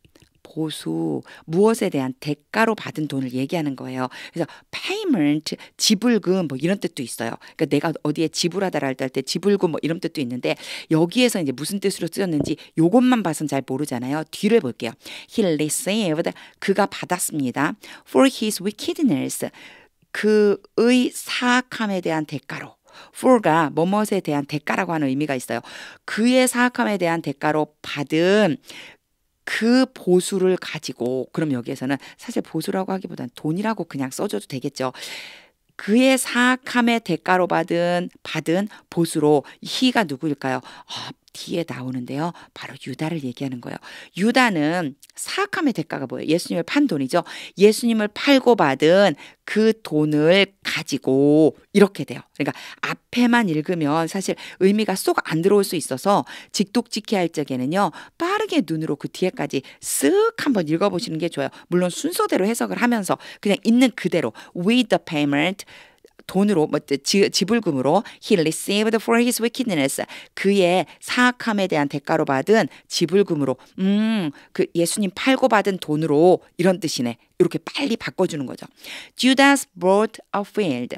보수, 무엇에 대한 대가로 받은 돈을 얘기하는 거예요. 그래서 payment, 지불금 뭐 이런 뜻도 있어요. 그러니까 내가 어디에 지불하다랄 때 지불금 뭐 이런 뜻도 있는데 여기에서 이제 무슨 뜻으로 쓰였는지 요것만 봐선 잘 모르잖아요. 뒤를 볼게요. He received 그가 받았습니다. For his wickedness 그의 사악함에 대한 대가로 for가 뭐뭇에 대한 대가라고 하는 의미가 있어요. 그의 사악함에 대한 대가로 받은 그 보수를 가지고 그럼 여기에서는 사실 보수라고 하기보다는 돈이라고 그냥 써줘도 되겠죠. 그의 사악함의 대가로 받은 받은 보수로 희가 누구일까요? 아, 뒤에 나오는데요. 바로 유다를 얘기하는 거예요. 유다는 사악함의 대가가 뭐예요? 예수님을 판 돈이죠. 예수님을 팔고 받은 그 돈을 가지고 이렇게 돼요. 그러니까 앞에만 읽으면 사실 의미가 쏙 안 들어올 수 있어서 직독직해 할 적에는요. 빠르게 눈으로 그 뒤에까지 쓱 한번 읽어보시는 게 좋아요. 물론 순서대로 해석을 하면서 그냥 있는 그대로 with the payment 돈으로 뭐 지, 지불금으로 he received for his wickedness 그의 사악함에 대한 대가로 받은 지불금으로 음그 예수님 팔고 받은 돈으로 이런 뜻이네 이렇게 빨리 바꿔주는 거죠. Judas bought a field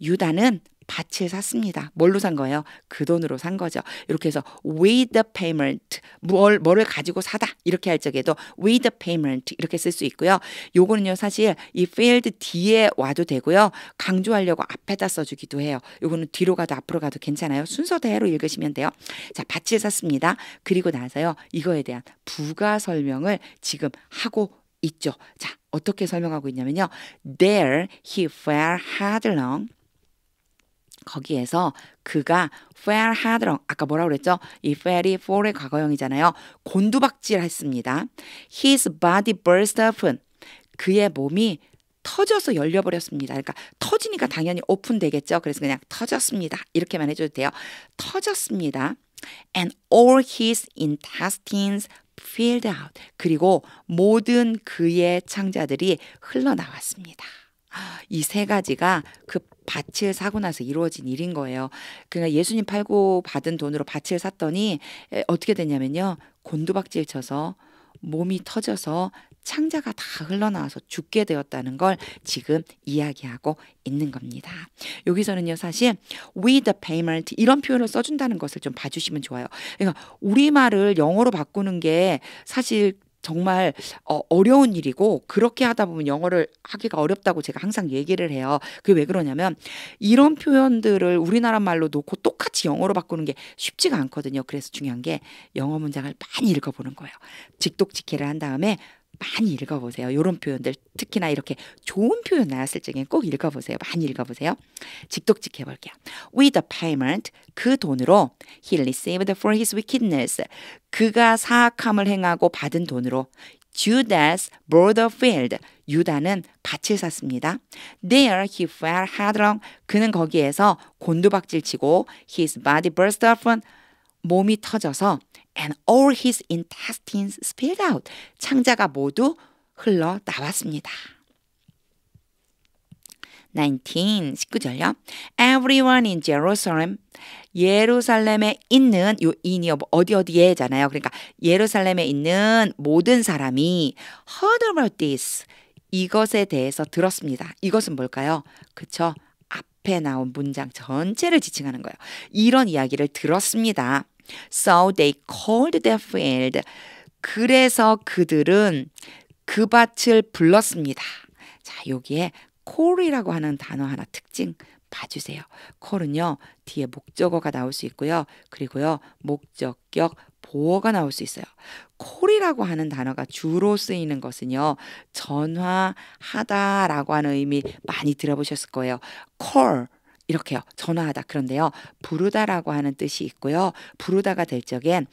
유다는 밭을 샀습니다. 뭘로 산 거예요? 그 돈으로 산 거죠. 이렇게 해서 with the payment 뭘 뭐를 가지고 사다 이렇게 할 적에도 with the payment 이렇게 쓸 수 있고요. 요거는요 사실 이 field 뒤에 와도 되고요. 강조하려고 앞에다 써주기도 해요. 요거는 뒤로 가도 앞으로 가도 괜찮아요. 순서대로 읽으시면 돼요. 자 밭을 샀습니다. 그리고 나서요 이거에 대한 부가 설명을 지금 하고 있죠. 자 어떻게 설명하고 있냐면요. There he fell headlong. 거기에서 그가 fell hard 아까 뭐라 고 그랬죠? 이 fell이 fall의 과거형이잖아요. 곤두박질했습니다. His body burst open. 그의 몸이 터져서 열려버렸습니다. 그러니까 터지니까 당연히 오픈되겠죠. 그래서 그냥 터졌습니다. 이렇게만 해줘도 돼요. 터졌습니다. And all his intestines filled out. 그리고 모든 그의 창자들이 흘러나왔습니다. 이세 가지가 그 밭을 사고 나서 이루어진 일인 거예요. 그러니까 예수님 팔고 받은 돈으로 밭을 샀더니 어떻게 되냐면요. 곤두박질 쳐서 몸이 터져서 창자가 다 흘러나와서 죽게 되었다는 걸 지금 이야기하고 있는 겁니다. 여기서는요, 사실 with the payment 이런 표현을 써준다는 것을 좀 봐주시면 좋아요. 그러니까 우리말을 영어로 바꾸는 게 사실 정말 어, 어려운 일이고 그렇게 하다 보면 영어를 하기가 어렵다고 제가 항상 얘기를 해요. 그게 왜 그러냐면 이런 표현들을 우리나라 말로 놓고 똑같이 영어로 바꾸는 게 쉽지가 않거든요. 그래서 중요한 게 영어 문장을 많이 읽어보는 거예요. 직독직해를 한 다음에 많이 읽어보세요. 이런 표현들 특히나 이렇게 좋은 표현 나왔을 적엔 꼭 읽어보세요. 많이 읽어보세요. 직독직 해볼게요. With the payment 그 돈으로 he received for his wickedness 그가 사악함을 행하고 받은 돈으로 Judas bought a field. 유다는 밭을 샀습니다. There he fell headlong. 그는 거기에서 곤두박질치고 his body burst open. 몸이 터져서 and all his intestines spilled out. 창자가 모두 흘러 나왔습니다. 19, 19절요. Everyone in Jerusalem, 예루살렘에 있는 요 인이 어, 어디 어디에잖아요. 그러니까 예루살렘에 있는 모든 사람이 heard about this 이것에 대해서 들었습니다. 이것은 뭘까요? 그쵸? 앞에 나온 문장 전체를 지칭하는 거예요. 이런 이야기를 들었습니다. So they called t h e field. 그래서 그들은 그 밭을 불렀습니다. 자, 여기에 call이라고 하는 단어 하나 특징 봐주세요. call은요, 뒤에 목적어가 나올 수 있고요. 그리고요, 목적격 보어가 나올 수 있어요. 콜이라고 하는 단어가 주로 쓰이는 것은요. 전화하다라고 하는 의미 많이 들어보셨을 거예요. 콜 이렇게요. 전화하다. 그런데요. 부르다라고 하는 뜻이 있고요. 부르다가 될 적엔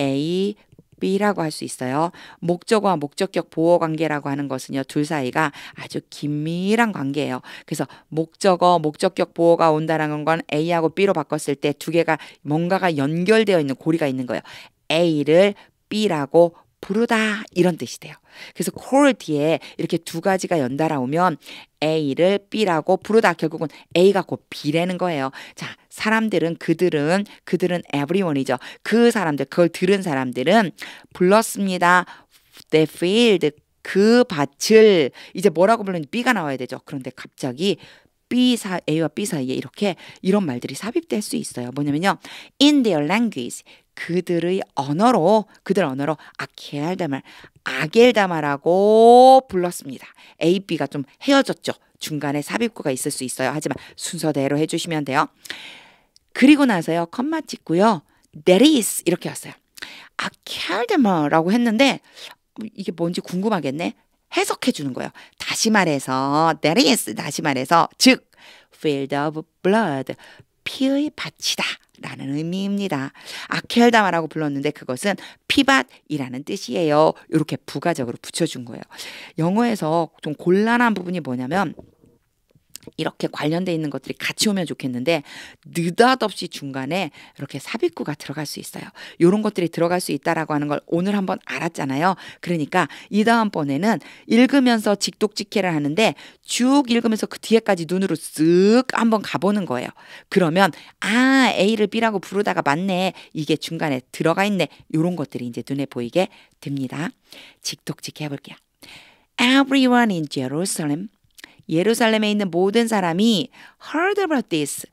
A, B라고 할 수 있어요. 목적어와 목적격 보호 관계라고 하는 것은요, 둘 사이가 아주 긴밀한 관계예요. 그래서 목적어, 목적격 보호가 온다라는 건 A하고 B로 바꿨을 때 두 개가 뭔가가 연결되어 있는 고리가 있는 거예요. A를 B라고 부르다 이런 뜻이 돼요. 그래서 c 뒤에 이렇게 두 가지가 연달아 오면 A를 B라고 부르다 결국은 A가 곧 B라는 거예요. 자, 사람들은 그들은 그들은 everyone이죠. 그 사람들 그걸 들은 사람들은 불렀습니다. t h e f i l l d 그 밭을 이제 뭐라고 불렀는 B가 나와야 되죠. 그런데 갑자기 B 사 A와 B 사이에 이렇게 이런 말들이 삽입될 수 있어요. 뭐냐면요. In their language 그들의 언어로 그들 언어로 아켈다말 아겔다마라고 불렀습니다. A, B가 좀 헤어졌죠. 중간에 삽입구가 있을 수 있어요. 하지만 순서대로 해주시면 돼요. 그리고 나서요. 컴마 찍고요. That is 이렇게 왔어요. 아켈다마라고 했는데 이게 뭔지 궁금하겠네. 해석해 주는 거예요. 다시 말해서 t h e r is 다시 말해서 즉 field of blood 피의 밭이다. 라는 의미입니다. 아켈다마라고 불렀는데 그것은 피밭이라는 뜻이에요. 이렇게 부가적으로 붙여준 거예요. 영어에서 좀 곤란한 부분이 뭐냐면 이렇게 관련돼 있는 것들이 같이 오면 좋겠는데 느닷없이 중간에 이렇게 삽입구가 들어갈 수 있어요. 이런 것들이 들어갈 수 있다라고 하는 걸 오늘 한번 알았잖아요. 그러니까 이 다음번에는 읽으면서 직독직해를 하는데 쭉 읽으면서 그 뒤에까지 눈으로 쓱 한번 가보는 거예요. 그러면 아 A를 B라고 부르다가 맞네. 이게 중간에 들어가 있네. 이런 것들이 이제 눈에 보이게 됩니다. 직독직해 해볼게요. Everyone in Jerusalem 예루살렘에 있는 모든 사람이 heard about this.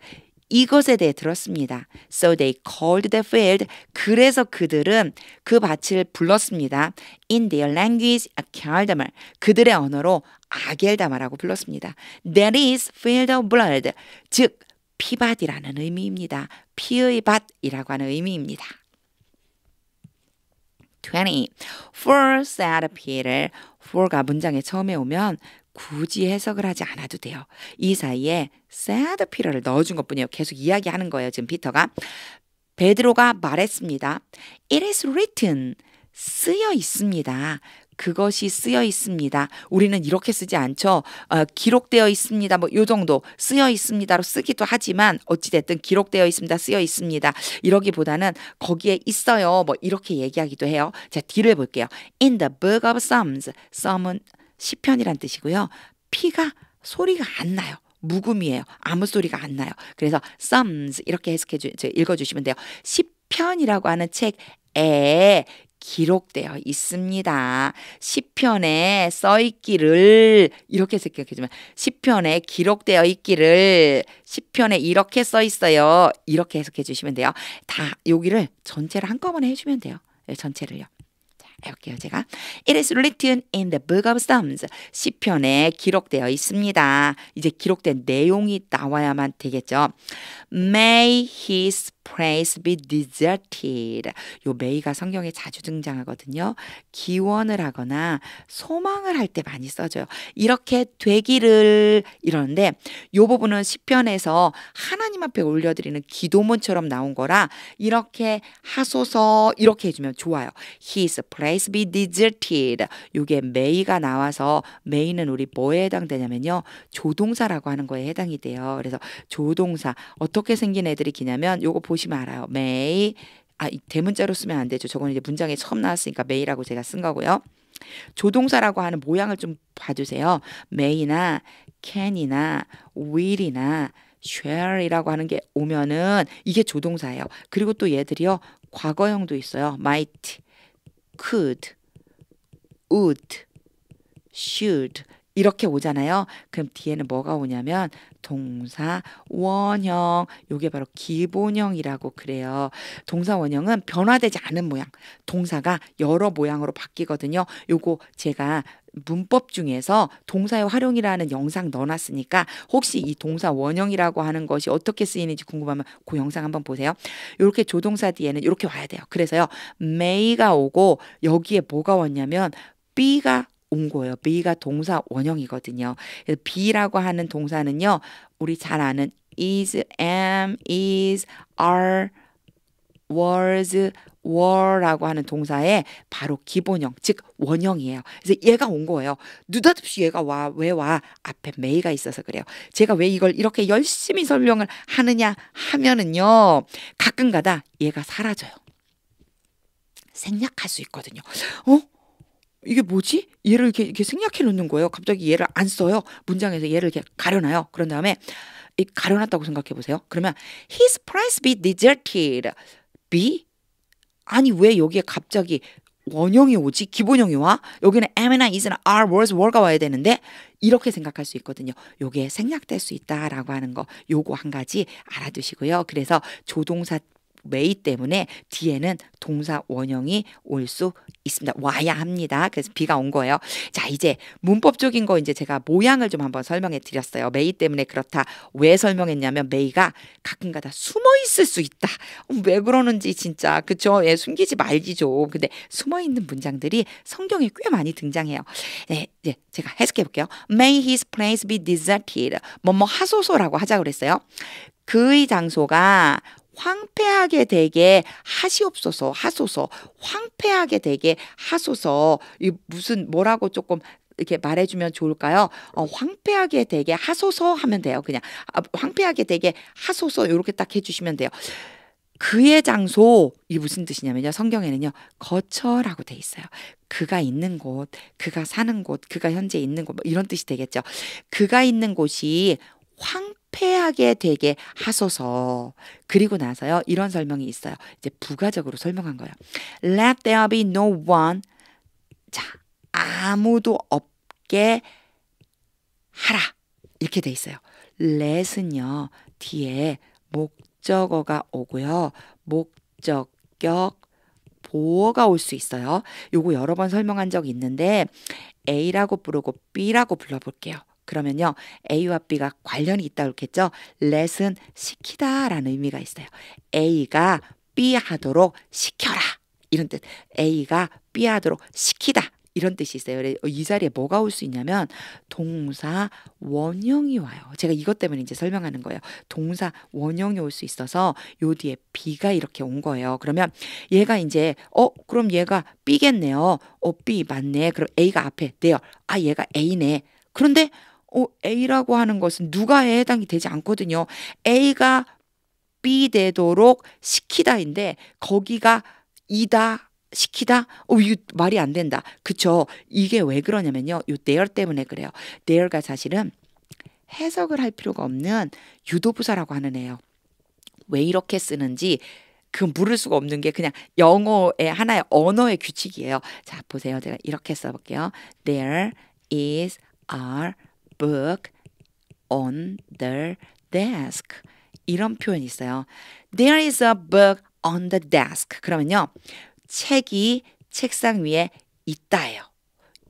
이것에 대해 들었습니다. So they called the field. 그래서 그들은 그 밭을 불렀습니다. In their language, 아켈다말. 그들의 언어로 아겔다마라고 불렀습니다. That is field of blood. 즉, 피밭이라는 의미입니다. 피의 밭이라고 하는 의미입니다. 20. For said Peter. for가 문장의 처음에 오면 굳이 해석을 하지 않아도 돼요. 이 사이에 sad Peter를 넣어준 것뿐이에요. 계속 이야기하는 거예요. 지금 피터가. 베드로가 말했습니다. It is written. 쓰여 있습니다. 그것이 쓰여 있습니다. 우리는 이렇게 쓰지 않죠. 어, 기록되어 있습니다. 뭐요 정도 쓰여 있습니다로 쓰기도 하지만 어찌됐든 기록되어 있습니다. 쓰여 있습니다. 이러기보다는 거기에 있어요. 뭐 이렇게 얘기하기도 해요. 자 뒤를 볼게요. In the book of Psalms. 썸은 시편이란 뜻이고요. 피가 소리가 안 나요. 무음이에요. 아무 소리가 안 나요. 그래서 psalms 이렇게 해석해 주, 읽어 주시면 돼요. 시편이라고 하는 책에 기록되어 있습니다. 시편에 써 있기를 이렇게 생각해 주면 시편에 기록되어 있기를 시편에 이렇게 써 있어요. 이렇게 해석해 주시면 돼요. 다 여기를 전체를 한꺼번에 해 주면 돼요. 예, 전체를요. 해볼게요, 제가. It is written in the book of Psalms. 시편에 기록되어 있습니다. 이제 기록된 내용이 나와야만 되겠죠. May his praise be deserted. 요메이가 성경에 자주 등장하거든요. 기원을 하거나 소망을 할 때 많이 써져요 이렇게 되기를 이러는데 요 부분은 시편에서 하나님 앞에 올려드리는 기도문처럼 나온 거라 이렇게 하소서 이렇게 해주면 좋아요. His praise be deserted. 요게 메이가 나와서 메이는 우리 뭐에 해당되냐면요. 조동사라고 하는 거에 해당이 돼요. 그래서 조동사 어떻게 생긴 애들이 기냐면 요거 보시면 알아요. m 이 y 아 대문자로 쓰면 안 되죠. 저건 이제 문장에 처음 나왔으니까 m 이라고 제가 쓴 거고요. 조동사라고 하는 모양을 좀 봐주세요. m 이나캔이나 w i 이나쉘이라고 하는 게 오면은 이게 조동사예요. 그리고 또 얘들이요 과거형도 있어요. might, could, would, should 이렇게 오잖아요. 그럼 뒤에는 뭐가 오냐면 동사 원형. 요게 바로 기본형이라고 그래요. 동사 원형은 변화되지 않은 모양. 동사가 여러 모양으로 바뀌거든요. 요거 제가 문법 중에서 동사의 활용이라는 영상 넣어놨으니까 혹시 이 동사 원형이라고 하는 것이 어떻게 쓰이는지 궁금하면 그 영상 한번 보세요. 이렇게 조동사 뒤에는 이렇게 와야 돼요. 그래서요. may가 오고 여기에 뭐가 왔냐면 b 가온 거예요. be가 동사 원형이거든요. 그래서 be라고 하는 동사는요. 우리 잘 아는 is, am, is, are, was, were라고 하는 동사의 바로 기본형, 즉 원형이에요. 그래서 얘가 온 거예요. 느닷없이 얘가 와, 왜 와? 앞에 may가 있어서 그래요. 제가 왜 이걸 이렇게 열심히 설명을 하느냐 하면은요. 가끔가다 얘가 사라져요. 생략할 수 있거든요. 어? 이게 뭐지? 얘를 이렇게, 이렇게 생략해 놓는 거예요. 갑자기 얘를 안 써요. 문장에서 얘를 이렇게 가려놔요. 그런 다음에 가려놨다고 생각해 보세요. 그러면 his price be deserted. be 아니 왜 여기에 갑자기 원형이 오지 기본형이 와 여기는 am이나 is나 are, was, were가 와야 되는데 이렇게 생각할 수 있거든요. 요게 생략될 수 있다라고 하는 거 요거 한 가지 알아두시고요. 그래서 조동사 메이 때문에 뒤에는 동사 원형이 올 수 있습니다. 와야 합니다. 그래서 비가 온 거예요. 자, 이제 문법적인 거 이제 제가 모양을 좀 한번 설명해 드렸어요. 메이 때문에 그렇다. 왜 설명했냐면 메이가 가끔가다 숨어 있을 수 있다. 어, 왜 그러는지 진짜 그쵸? 예, 숨기지 말지 죠 근데 숨어 있는 문장들이 성경에 꽤 많이 등장해요. 예, 예 제가 해석해 볼게요. May his place be deserted. 뭐 뭐 하소서라고 하자 고 그랬어요. 그의 장소가 황폐하게 되게 하시옵소서 하소서 황폐하게 되게 하소서 이 무슨 뭐라고 조금 이렇게 말해주면 좋을까요? 어, 황폐하게 되게 하소서 하면 돼요. 그냥 아, 황폐하게 되게 하소서 이렇게 딱 해주시면 돼요. 그의 장소 이 무슨 뜻이냐면요 성경에는요 거처라고 돼 있어요 그가 있는 곳 그가 사는 곳 그가 현재 있는 곳뭐 이런 뜻이 되겠죠 그가 있는 곳이 황 패하게 되게 하소서. 그리고 나서요. 이런 설명이 있어요. 이제 부가적으로 설명한 거예요. Let there be no one. 자, 아무도 없게 하라. 이렇게 돼 있어요. let은요. 뒤에 목적어가 오고요. 목적격 보어가 올 수 있어요. 요거 여러 번 설명한 적 있는데 A라고 부르고 B라고 불러볼게요. 그러면요. A와 B가 관련이 있다고 그랬죠. let은 시키다라는 의미가 있어요. A가 B 하도록 시켜라. 이런 뜻. A가 B 하도록 시키다. 이런 뜻이 있어요. 어, 이 자리에 뭐가 올 수 있냐면 동사 원형이 와요. 제가 이것 때문에 이제 설명하는 거예요. 동사 원형이 올 수 있어서 요 뒤에 B가 이렇게 온 거예요. 그러면 얘가 이제 어 그럼 얘가 B겠네요. 어 B 맞네. 그럼 A가 앞에 네요. 아 얘가 A네. 그런데 어, A라고 하는 것은 누가에 해당이 되지 않거든요. A가 B 되도록 시키다인데 거기가 이다 시키다? 어, 이 말이 안 된다. 그쵸? 이게 왜 그러냐면요. 요 t h 때문에 그래요. t h 가 사실은 해석을 할 필요가 없는 유도부사라고 하는 애요. 왜 이렇게 쓰는지 그 물을 수가 없는 게 그냥 영어의 하나의 언어의 규칙이에요. 자, 보세요. 제가 이렇게 써볼게요. There is a book on their desk. 이런 표현이 있어요. There is a book on the desk. 그러면요. 책이 책상 위에 있다예요.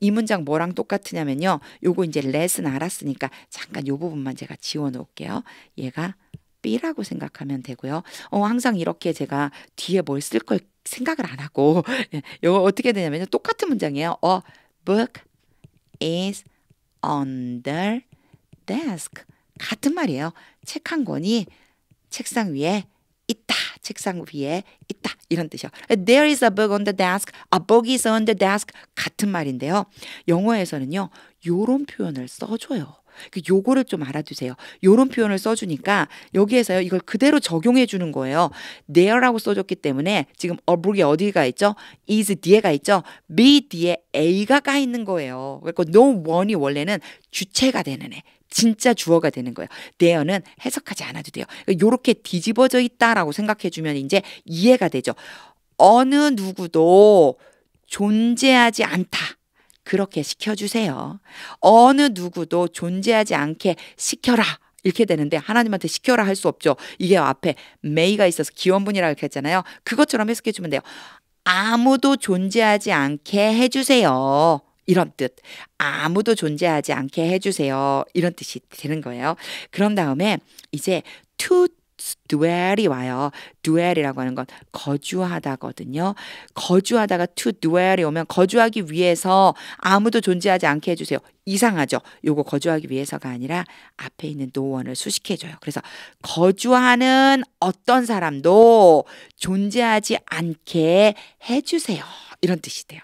이 문장 뭐랑 똑같으냐면요. 요거 이제 레슨 알았으니까 잠깐 요 부분만 제가 지워 놓을게요. 얘가 B라고 생각하면 되고요. 어, 항상 이렇게 제가 뒤에 뭘 쓸 걸 생각을 안 하고 예, 요거 어떻게 되냐면요. 똑같은 문장이에요. 어, book is on their desk. 같은 말이에요. 책 한 권이 책상 위에 있다. 책상 위에 있다. 이런 뜻이요. There is a book on the desk. A book is on the desk. 같은 말인데요. 영어에서는요. 요런 표현을 써줘요. 그 요거를 좀 알아두세요. 요런 표현을 써주니까 여기에서요 이걸 그대로 적용해 주는 거예요. there라고 써줬기 때문에 지금 어브룩 어디가 있죠? is 뒤에가 있죠? be 뒤에 a가 가 있는 거예요. 그러니 no one이 원래는 주체가 되는 애. 진짜 주어가 되는 거예요. there는 해석하지 않아도 돼요. 그러니까 요렇게 뒤집어져 있다라고 생각해 주면 이제 이해가 되죠. 어느 누구도 존재하지 않다. 그렇게 시켜주세요. 어느 누구도 존재하지 않게 시켜라. 이렇게 되는데 하나님한테 시켜라 할 수 없죠. 이게 앞에 메이가 있어서 기원분이라고 했잖아요. 그것처럼 해석해 주면 돼요. 아무도 존재하지 않게 해주세요. 이런 뜻. 아무도 존재하지 않게 해주세요. 이런 뜻이 되는 거예요. 그런 다음에 이제 to dwell이 와요. dwell이라고 하는 건 거주하다거든요. 거주하다가 to dwell이 오면 거주하기 위해서 아무도 존재하지 않게 해주세요. 이상하죠. 요거 거주하기 위해서가 아니라 앞에 있는 노원을 수식해줘요. 그래서 거주하는 어떤 사람도 존재하지 않게 해주세요. 이런 뜻이 돼요.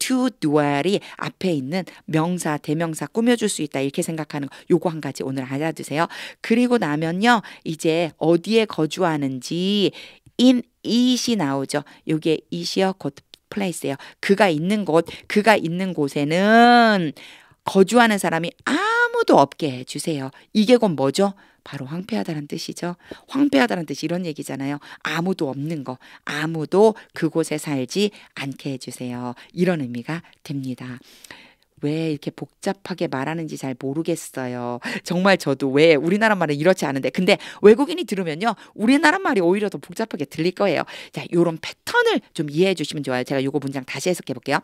to 예, dwell이 앞에 있는 명사, 대명사 꾸며줄 수 있다. 이렇게 생각하는 거. 요거 한 가지 오늘 알아두세요. 그리고 나면요. 이제 어디에 거주하는지 in it이 나오죠. 요게 it이요. 곧 플레이스예요. 그가 있는 곳, 그가 있는 곳에는 거주하는 사람이 아무도 없게 해 주세요. 이게 곧 뭐죠? 바로 황폐하다는 뜻이죠. 황폐하다는 뜻이 이런 얘기잖아요. 아무도 없는 거, 아무도 그곳에 살지 않게 해주세요. 이런 의미가 됩니다. 왜 이렇게 복잡하게 말하는지 잘 모르겠어요. 정말 저도 왜 우리나라 말은 이렇지 않은데 근데 외국인이 들으면요. 우리나라 말이 오히려 더 복잡하게 들릴 거예요. 자, 요런 패턴을 좀 이해해 주시면 좋아요. 제가 요거 문장 다시 해석해 볼게요.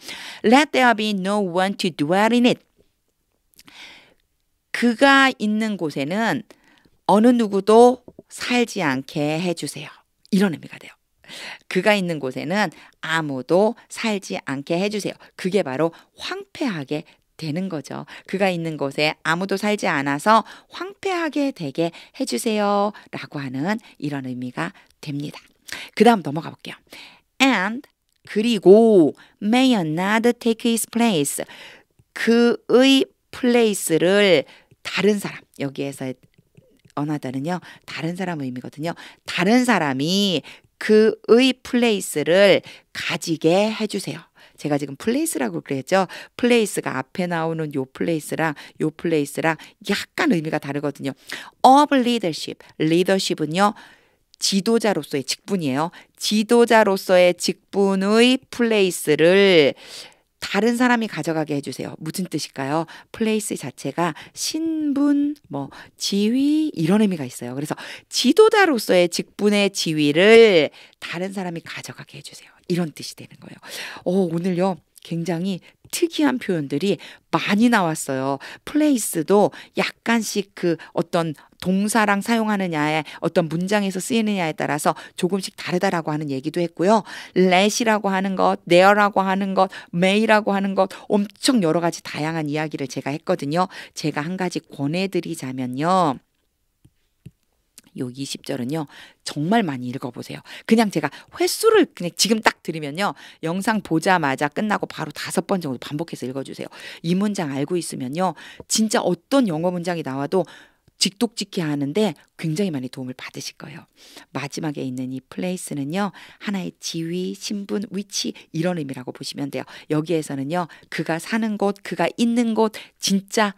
Let there be no one to dwell in it. 그가 있는 곳에는 어느 누구도 살지 않게 해주세요. 이런 의미가 돼요. 그가 있는 곳에는 아무도 살지 않게 해주세요. 그게 바로 황폐하게 되는 거죠. 그가 있는 곳에 아무도 살지 않아서 황폐하게 되게 해주세요. 라고 하는 이런 의미가 됩니다. 그 다음 넘어가 볼게요. And 그리고 may another take his place. 그의 플레이스를 다른 사람 여기에서의 언하다는요 다른 사람 의미거든요. 다른 사람이 그의 플레이스를 가지게 해주세요. 제가 지금 플레이스라고 그랬죠. 플레이스가 앞에 나오는 요 플레이스랑 요 플레이스랑 약간 의미가 다르거든요. of leadership, 리더십은요. 지도자로서의 직분이에요. 지도자로서의 직분의 플레이스를 다른 사람이 가져가게 해주세요. 무슨 뜻일까요? 플레이스 자체가 신분, 뭐 지위 이런 의미가 있어요. 그래서 지도자로서의 직분의 지위를 다른 사람이 가져가게 해주세요. 이런 뜻이 되는 거예요. 어, 오늘요 굉장히 특이한 표현들이 많이 나왔어요. 플레이스도 약간씩 그 어떤 동사랑 사용하느냐에 어떤 문장에서 쓰이느냐에 따라서 조금씩 다르다라고 하는 얘기도 했고요. 렛이라고 하는 것, 네어라고 하는 것, 메이라고 하는 것 엄청 여러 가지 다양한 이야기를 제가 했거든요. 제가 한 가지 권해드리자면요. 여기 20절은요. 정말 많이 읽어보세요. 그냥 제가 횟수를 그냥 지금 딱 들으면요. 영상 보자마자 끝나고 바로 다섯 번 정도 반복해서 읽어주세요. 이 문장 알고 있으면요. 진짜 어떤 영어 문장이 나와도 직독직히 하는데 굉장히 많이 도움을 받으실 거예요. 마지막에 있는 이 플레이스는요. 하나의 지위, 신분, 위치 이런 의미라고 보시면 돼요. 여기에서는요. 그가 사는 곳, 그가 있는 곳 진짜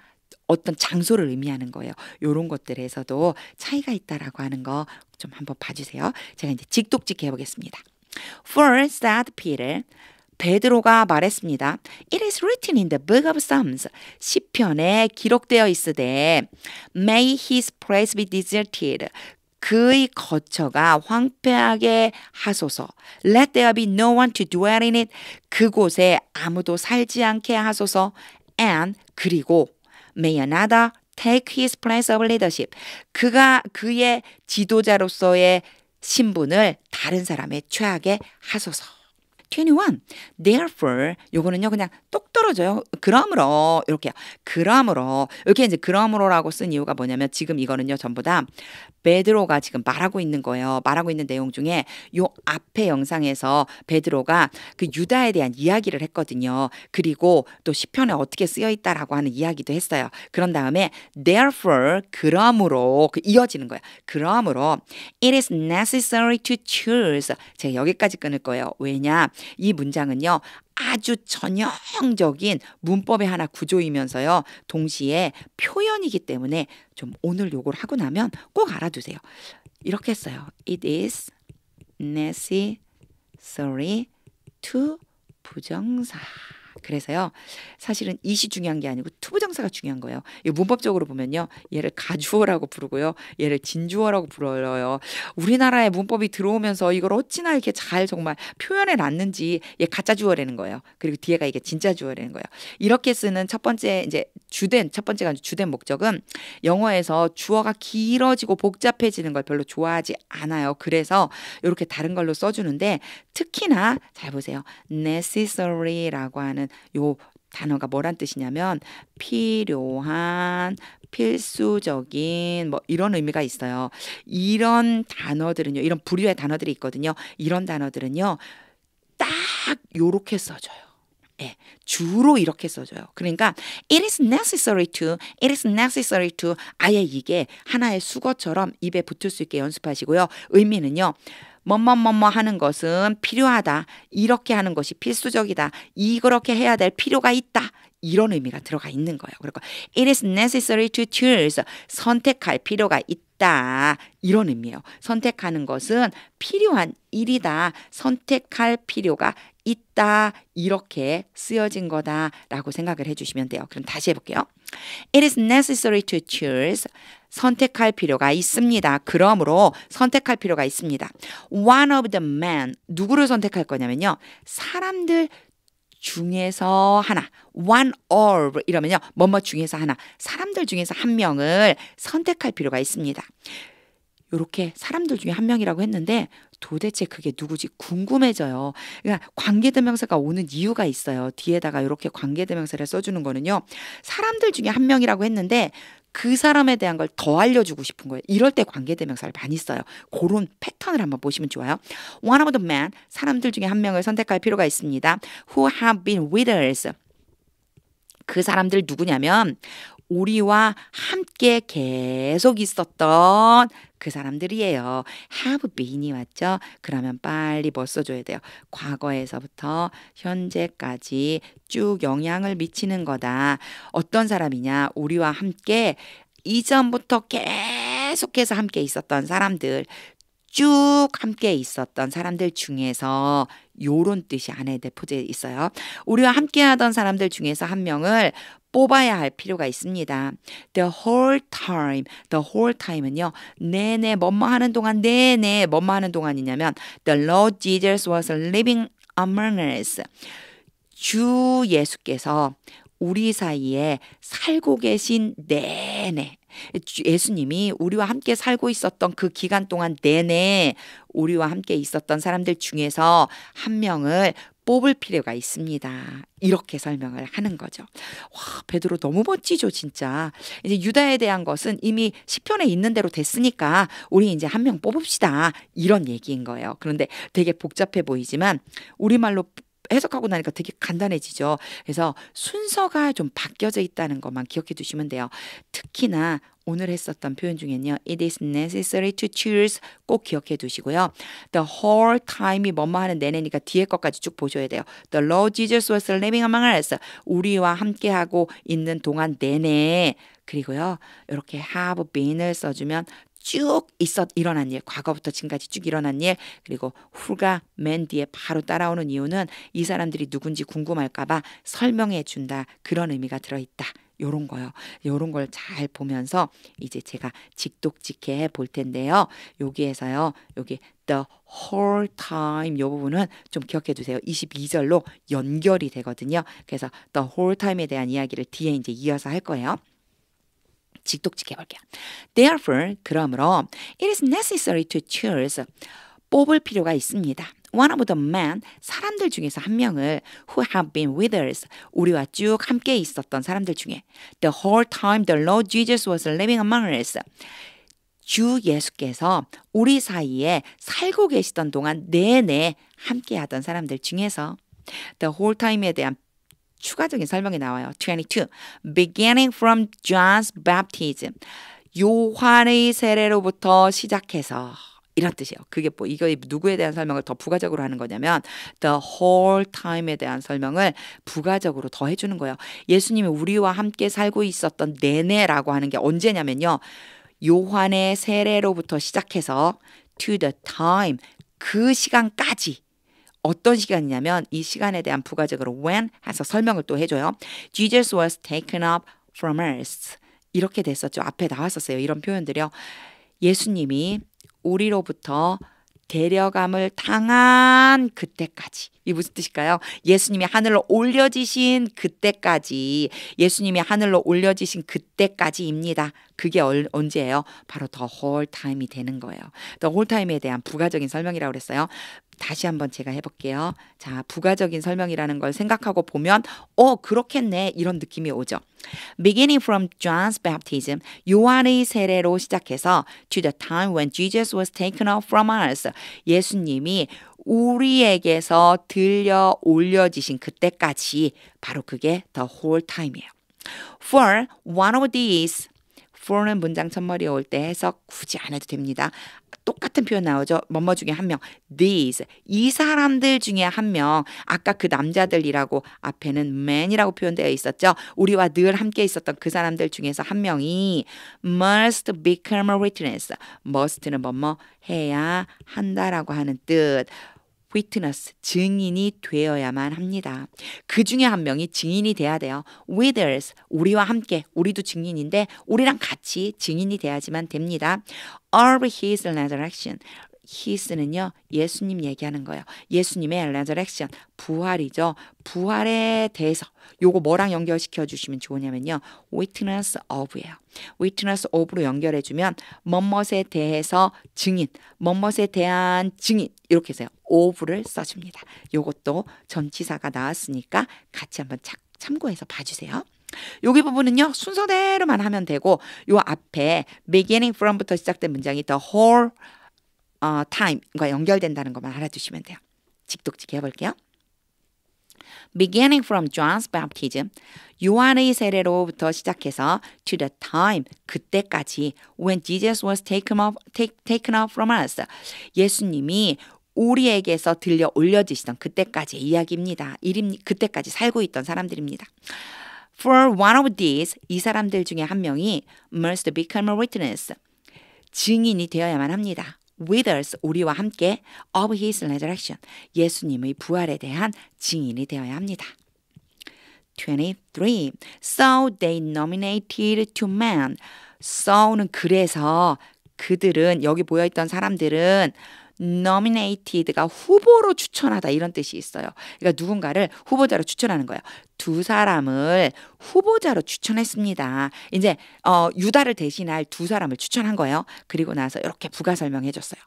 어떤 장소를 의미하는 거예요. 요런 것들에서도 차이가 있다라고 하는 거 좀 한번 봐주세요. 제가 이제 직독직 해보겠습니다. For s a i Peter, 베드로가 말했습니다. It is written in the book of Psalms. 시편에 기록되어 있으되 May his p r a i e be deserted. 그의 거처가 황폐하게 하소서. Let there be no one to dwell in it. 그곳에 아무도 살지 않게 하소서. And 그리고 May another take his place of leadership. 그가 그의 지도자로서의 신분을 다른 사람의 최악에 하소서. 21. Therefore 요거는요 그냥 똑 떨어져요. 그러므로 이렇게 그러므로 이렇게 이제 그러므로라고 쓴 이유가 뭐냐면 지금 이거는요 전부 다 베드로가 지금 말하고 있는 거예요. 말하고 있는 내용 중에 요 앞에 영상에서 베드로가 그 유다에 대한 이야기를 했거든요. 그리고 또 시편에 어떻게 쓰여 있다라고 하는 이야기도 했어요. 그런 다음에 therefore 그러므로 그 이어지는 거예요. 그러므로 it is necessary to choose 제가 여기까지 끊을 거예요. 왜냐? 이 문장은요. 아주 전형적인 문법의 하나 구조이면서요. 동시에 표현이기 때문에 좀 오늘 요걸 하고 나면 꼭 알아두세요. 이렇게 했어요. It is necessary to 부정사. 그래서요. 사실은 이시 중요한 게 아니고 투부정사가 중요한 거예요. 이 문법적으로 보면요. 얘를 가주어라고 부르고요. 얘를 진주어라고 불러요. 우리나라의 문법이 들어오면서 이걸 어찌나 이렇게 잘 정말 표현해 놨는지 얘 가짜 주어라는 거예요. 그리고 뒤에가 이게 진짜 주어라는 거예요. 이렇게 쓰는 첫 번째 이제 주된 첫 번째가 주된 목적은 영어에서 주어가 길어지고 복잡해지는 걸 별로 좋아하지 않아요. 그래서 이렇게 다른 걸로 써주는데 특히나 잘 보세요. necessary라고 하는 요 단어가 뭐란 뜻이냐면 필요한 필수적인 뭐 이런 의미가 있어요. 이런 단어들은요. 이런 부류의 단어들이 있거든요. 이런 단어들은요. 딱 요렇게 써줘요. 예, 주로 이렇게 써줘요. 그러니까 it is necessary to, it is necessary to 아예 이게 하나의 수거처럼 입에 붙을 수 있게 연습하시고요. 의미는요. 뭐뭐뭐뭐 하는 것은 필요하다. 이렇게 하는 것이 필수적이다. 이렇게 해야 될 필요가 있다. 이런 의미가 들어가 있는 거예요. 그리고 it is necessary to choose 선택할 필요가 있다. 이런 의미예요. 선택하는 것은 필요한 일이다. 선택할 필요가 있다 이렇게 쓰여진 거다라고 생각을 해주시면 돼요. 그럼 다시 해볼게요. It is necessary to choose. 선택할 필요가 있습니다. 그러므로 선택할 필요가 있습니다. One of the men 누구를 선택할 거냐면요. 사람들 중에서 하나, one of 이러면요. 뭐뭐 중에서 하나, 사람들 중에서 한 명을 선택할 필요가 있습니다. 이렇게 사람들 중에 한 명이라고 했는데 도대체 그게 누구지 궁금해져요. 그러니까 관계대명사가 오는 이유가 있어요. 뒤에다가 이렇게 관계대명사를 써주는 거는요. 사람들 중에 한 명이라고 했는데 그 사람에 대한 걸 더 알려주고 싶은 거예요. 이럴 때 관계대명사를 많이 써요. 그런 패턴을 한번 보시면 좋아요. One of the men, 사람들 중에 한 명을 선택할 필요가 있습니다. Who have been with us. 그 사람들 누구냐면 우리와 함께 계속 있었던 그 사람들이에요. have been이 왔죠? 그러면 빨리 뭐 써줘야 돼요? 과거에서부터 현재까지 쭉 영향을 미치는 거다. 어떤 사람이냐? 우리와 함께 이전부터 계속해서 함께 있었던 사람들, 쭉 함께 있었던 사람들 중에서 요런 뜻이 안에 내포되 있어요. 우리와 함께 하던 사람들 중에서 한 명을 뽑아야 할 필요가 있습니다. The whole time, the whole time은요. 내내 뭐뭐 하는 동안 내내 뭐뭐 하는 동안이냐면 the Lord Jesus was living among us. 주 예수께서 우리 사이에 살고 계신 내내 예수님이 우리와 함께 살고 있었던 그 기간 동안 내내 우리와 함께 있었던 사람들 중에서 한 명을 뽑을 필요가 있습니다. 이렇게 설명을 하는 거죠. 와, 베드로 너무 멋지죠, 진짜. 이제 유다에 대한 것은 이미 시편에 있는 대로 됐으니까 우리 이제 한 명 뽑읍시다. 이런 얘기인 거예요. 그런데 되게 복잡해 보이지만 우리말로 해석하고 나니까 되게 간단해지죠. 그래서 순서가 좀 바뀌어져 있다는 것만 기억해 두시면 돼요. 특히나 오늘 했었던 표현 중에는요. It is necessary to choose 꼭 기억해 두시고요. The whole time이 뭐뭐 하는 내내니까 뒤에 것까지 쭉 보셔야 돼요. The Lord Jesus was living among us. 우리와 함께하고 있는 동안 내내 그리고요. 이렇게 have been을 써주면 쭉 있었 일어난 일, 과거부터 지금까지 쭉 일어난 일, 그리고 후가 맨 뒤에 바로 따라오는 이유는 이 사람들이 누군지 궁금할까봐 설명해 준다 그런 의미가 들어 있다. 요런 거요. 요런 걸 잘 보면서 이제 제가 직독직해 볼 텐데요. 여기에서요. 여기 the whole time 요 부분은 좀 기억해 주세요. 22절로 연결이 되거든요. 그래서 the whole time에 대한 이야기를 뒤에 이제 이어서 할 거예요. 직독직해 볼게요. Therefore, 그러므로 it is necessary to choose 뽑을 필요가 있습니다. one of the men 사람들 중에서 한 명을 who have been with us 우리와 쭉 함께 있었던 사람들 중에 the whole time the Lord Jesus was living among us 주 예수께서 우리 사이에 살고 계시던 동안 내내 함께하던 사람들 중에서 the whole time에 대한 추가적인 설명이 나와요. 22. Beginning from John's baptism. 요한의 세례로부터 시작해서 이런 뜻이에요. 그게 뭐 이거 누구에 대한 설명을 더 부가적으로 하는 거냐면 the whole time에 대한 설명을 부가적으로 더 해주는 거예요. 예수님이 우리와 함께 살고 있었던 내내라고 하는 게 언제냐면요. 요한의 세례로부터 시작해서 to the time 그 시간까지 어떤 시간이냐면 이 시간에 대한 부가적으로 when 해서 설명을 또 해줘요. Jesus was taken up from earth 이렇게 됐었죠. 앞에 나왔었어요. 이런 표현들이요. 예수님이 우리로부터 데려감을 당한 그때까지 이 무슨 뜻일까요? 예수님이 하늘로 올려지신 그때까지 예수님이 하늘로 올려지신 그때까지입니다. 그게 언제예요? 바로 더 홀타임이 되는 거예요. 더 홀타임에 대한 부가적인 설명이라고 그랬어요. 다시 한번 제가 해볼게요. 자, 부가적인 설명이라는 걸 생각하고 보면, 어, 그렇겠네. 이런 느낌이 오죠. Beginning from John's baptism, 요한의 세례로 시작해서 to the time when Jesus was taken up from us, 예수님이 우리에게서 들려 올려지신 그때까지 바로 그게 the whole time이에요. For one of these for는 문장 첫머리에 올 때 해석 굳이 안 해도 됩니다. 똑같은 표현 나오죠. 뭐뭐 중에 한 명. these 이 사람들 중에 한 명. 아까 그 남자들이라고 앞에는 men이라고 표현되어 있었죠. 우리와 늘 함께 있었던 그 사람들 중에서 한 명이 must become a witness. must는 뭐뭐 해야 한다라고 하는 뜻. w i t n e 증인이 되어야만 합니다. 그 중에 한 명이 증인이 돼야 돼요. with us 우리와 함께 우리도 증인인데 우리랑 같이 증인이 돼야지만 됩니다. of his resurrection 히스는요 예수님 얘기하는 거예요. 예수님의 레저렉션 부활이죠. 부활에 대해서 요거 뭐랑 연결시켜 주시면 좋으냐면요. witness of예요. witness of로 연결해 주면 뭐뭇에 대해서 증인, 뭐뭇에 대한 증인 이렇게 해서요. of를 써줍니다. 요것도 전치사가 나왔으니까 같이 한번 참고해서 봐주세요. 여기 부분은요 순서대로만 하면 되고 요 앞에 beginning from부터 시작된 문장이 the whole 어, time과 연결된다는 것만 알아두시면 돼요. 직독지게 해볼게요. Beginning from John's baptism, 요한의 세례로부터 시작해서 to the time, 그때까지 when Jesus was taken up, take, taken up from us, 예수님이 우리에게서 들려 올려지시던 그때까지의 이야기입니다. 일임, 그때까지 살고 있던 사람들입니다. For one of these, 이 사람들 중에 한 명이 must become a witness, 증인이 되어야만 합니다. with us 우리와 함께 of his resurrection 예수님의 부활에 대한 증인이 되어야 합니다. 23. So they nominated two men. So는 그래서 그들은 여기 모여 있던 사람들은 nominated가 후보로 추천하다 이런 뜻이 있어요. 그러니까 누군가를 후보자로 추천하는 거예요. 두 사람을 후보자로 추천했습니다. 이제 어, 유다를 대신할 두 사람을 추천한 거예요. 그리고 나서 이렇게 부가 설명해 줬어요.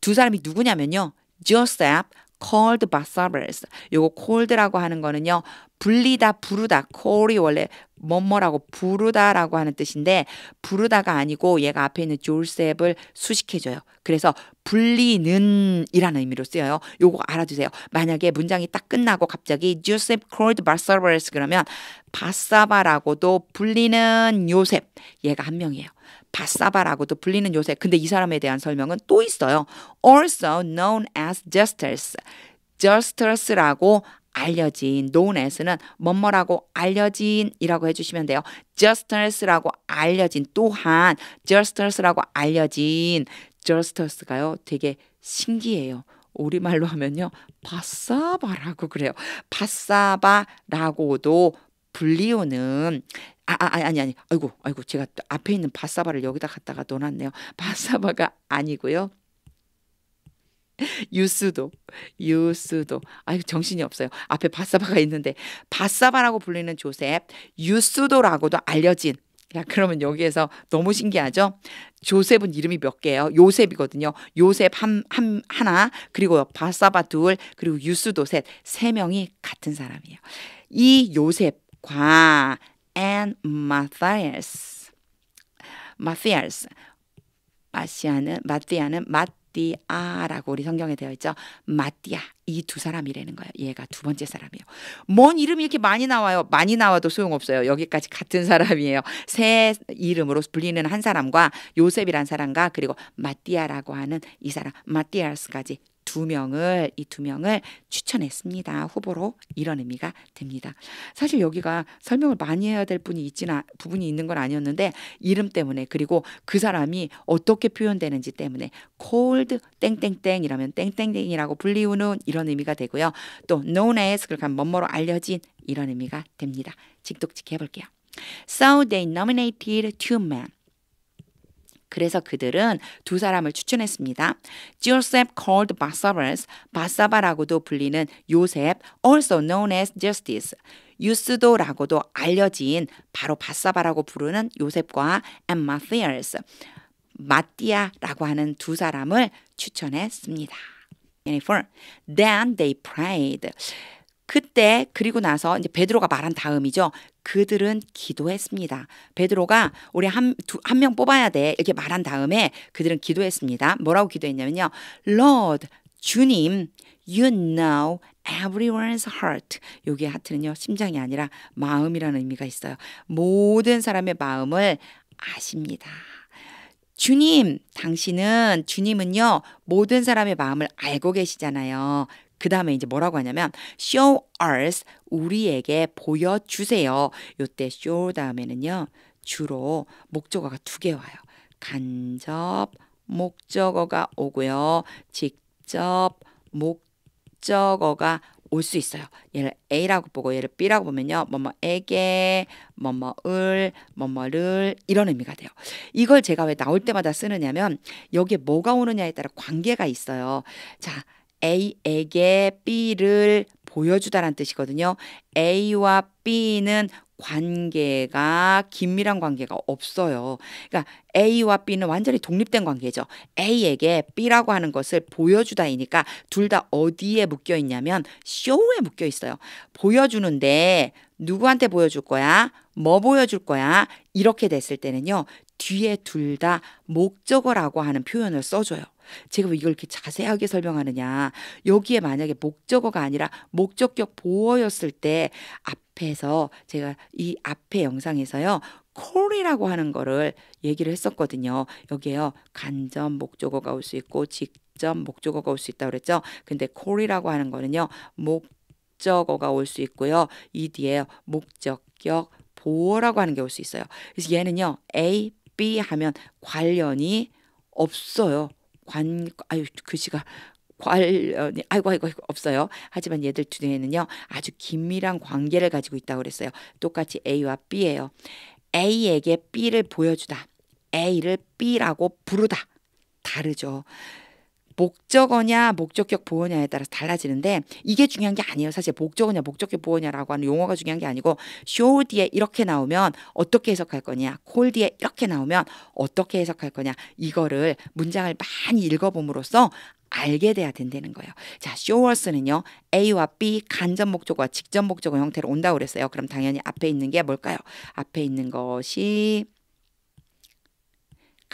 두 사람이 누구냐면요. Joseph called Barsabbas. 요거 called라고 하는 거는요. 불리다 부르다 call이 원래 뭐뭐라고 부르다라고 하는 뜻인데 부르다가 아니고 얘가 앞에 있는 졸셉을 수식해줘요. 그래서 불리는 이라는 의미로 쓰여요. 요거 알아두세요. 만약에 문장이 딱 끝나고 갑자기 조셉 c a l l e 스 b a r s a 그러면 바사바라고도 불리는 요셉 얘가 한 명이에요. 바사바라고도 불리는 요셉 근데 이 사람에 대한 설명은 또 있어요. Also known as Justus. Justus라고 알려진 known as는 뭐뭐라고 알려진이라고 해주시면 돼요. just as라고 알려진 또한 just as라고 알려진 just as가요 되게 신기해요. 우리말로 하면요. 바사바라고 그래요. 바사바라고도 불리우는 아, 아 아니 아니 아이고 아이고 제가 앞에 있는 바사바를 여기다 갖다가 넣어네요 바사바가 아니고요. 유수도 유스도 아유 정신이 없어요. 앞에 바사바가 있는데 바사바라고 불리는 조셉 유스도라고도 알려진 야, 그러면 여기에서 너무 신기하죠? 조셉은 이름이 몇 개예요? 요셉이거든요. 요셉 한, 한, 하나, 그리고 바사바 둘, 그리고 유스도 셋, 세 명이 같은 사람이에요. 이 요셉과 a 마티아스, 마티아스, 마시아는, 마티아는, 마티아스, 마띠아라고 우리 성경에 되어 있죠. 마띠아 이 두 사람이라는 거예요. 얘가 두 번째 사람이에요. 뭔 이름이 이렇게 많이 나와요. 많이 나와도 소용없어요. 여기까지 같은 사람이에요. 세 이름으로 불리는 한 사람과 요셉이란 사람과 그리고 마띠아라고 하는 이 사람 마띠아스까지 두 명을 이 두 명을 추천했습니다. 후보로 이런 의미가 됩니다. 사실 여기가 설명을 많이 해야 될 분이 있진 아, 부분이 있는 건 아니었는데 이름 때문에 그리고 그 사람이 어떻게 표현되는지 때문에 cold 땡땡땡이라면 땡땡땡이라고 불리우는 이런 의미가 되고요. 또 known as 그러니까 뭐뭐로 알려진 이런 의미가 됩니다. 직독직 해볼게요. So they nominated two men. 그래서 그들은 두 사람을 추천했습니다. Joseph called b a r s a b a s 바사바라고도 불리는 요셉, also known as Justice. 유스도라고도 알려진 바로 바사바라고 부르는 요셉과 and Matthias, 마띠아라고 하는 두 사람을 추천했습니다. 24. Then they prayed. 그때 그리고 나서 이제 베드로가 말한 다음이죠. 그들은 기도했습니다. 베드로가 우리 한 한 명 뽑아야 돼 이렇게 말한 다음에 그들은 기도했습니다. 뭐라고 기도했냐면요. Lord 주님, you know everyone's heart. 여기 하트는요 심장이 아니라 마음이라는 의미가 있어요. 모든 사람의 마음을 아십니다. 주님, 당신은 주님은요 모든 사람의 마음을 알고 계시잖아요. 그 다음에 이제 뭐라고 하냐면 show us 우리에게 보여주세요. 요때 show 다음에는요 주로 목적어가 두 개 와요. 간접 목적어가 오고요. 직접 목적어가 올 수 있어요. 얘를 A라고 보고 얘를 B라고 보면요. 뭐뭐에게, 뭐뭐을, 뭐뭐를 이런 의미가 돼요. 이걸 제가 왜 나올 때마다 쓰느냐면 여기에 뭐가 오느냐에 따라 관계가 있어요. 자, A에게 B를 보여주다란 뜻이거든요. A와 B는 관계가 긴밀한 관계가 없어요. 그러니까 A와 B는 완전히 독립된 관계죠. A에게 B라고 하는 것을 보여주다이니까 둘 다 어디에 묶여 있냐면 쇼에 묶여 있어요. 보여주는데 누구한테 보여줄 거야? 뭐 보여줄 거야? 이렇게 됐을 때는요. 뒤에 둘 다 목적어라고 하는 표현을 써줘요. 제가 왜 이걸 이렇게 자세하게 설명하느냐. 여기에 만약에 목적어가 아니라 목적격 보어였을 때 앞에서 제가 이 앞에 영상에서요. 콜이라고 하는 거를 얘기를 했었거든요. 여기에요. 간접 목적어가 올 수 있고 직접 목적어가 올 수 있다고 그랬죠. 근데 콜이라고 하는 거는요. 목적어가 올 수 있고요. 이 뒤에 목적격 보어라고 하는 게 올 수 있어요. 그래서 얘는요. A, B 하면 관련이 없어요. 관 아유 글씨가 관련이 아이고 아이고 없어요. 하지만 얘들 중에는요 아주 긴밀한 관계를 가지고 있다고 그랬어요. 똑같이 A와 B예요. A에게 B를 보여주다. A를 B라고 부르다. 다르죠. 목적어냐 목적격 보호냐에 따라서 달라지는데 이게 중요한 게 아니에요. 사실 목적어냐 목적격 보호냐라고 하는 용어가 중요한 게 아니고 show 뒤에 이렇게 나오면 어떻게 해석할 거냐 call 뒤에 이렇게 나오면 어떻게 해석할 거냐 이거를 문장을 많이 읽어봄으로써 알게 돼야 된다는 거예요. 자, show us는요. A와 B 간접 목적과 직접 목적어 형태로 온다고 그랬어요. 그럼 당연히 앞에 있는 게 뭘까요? 앞에 있는 것이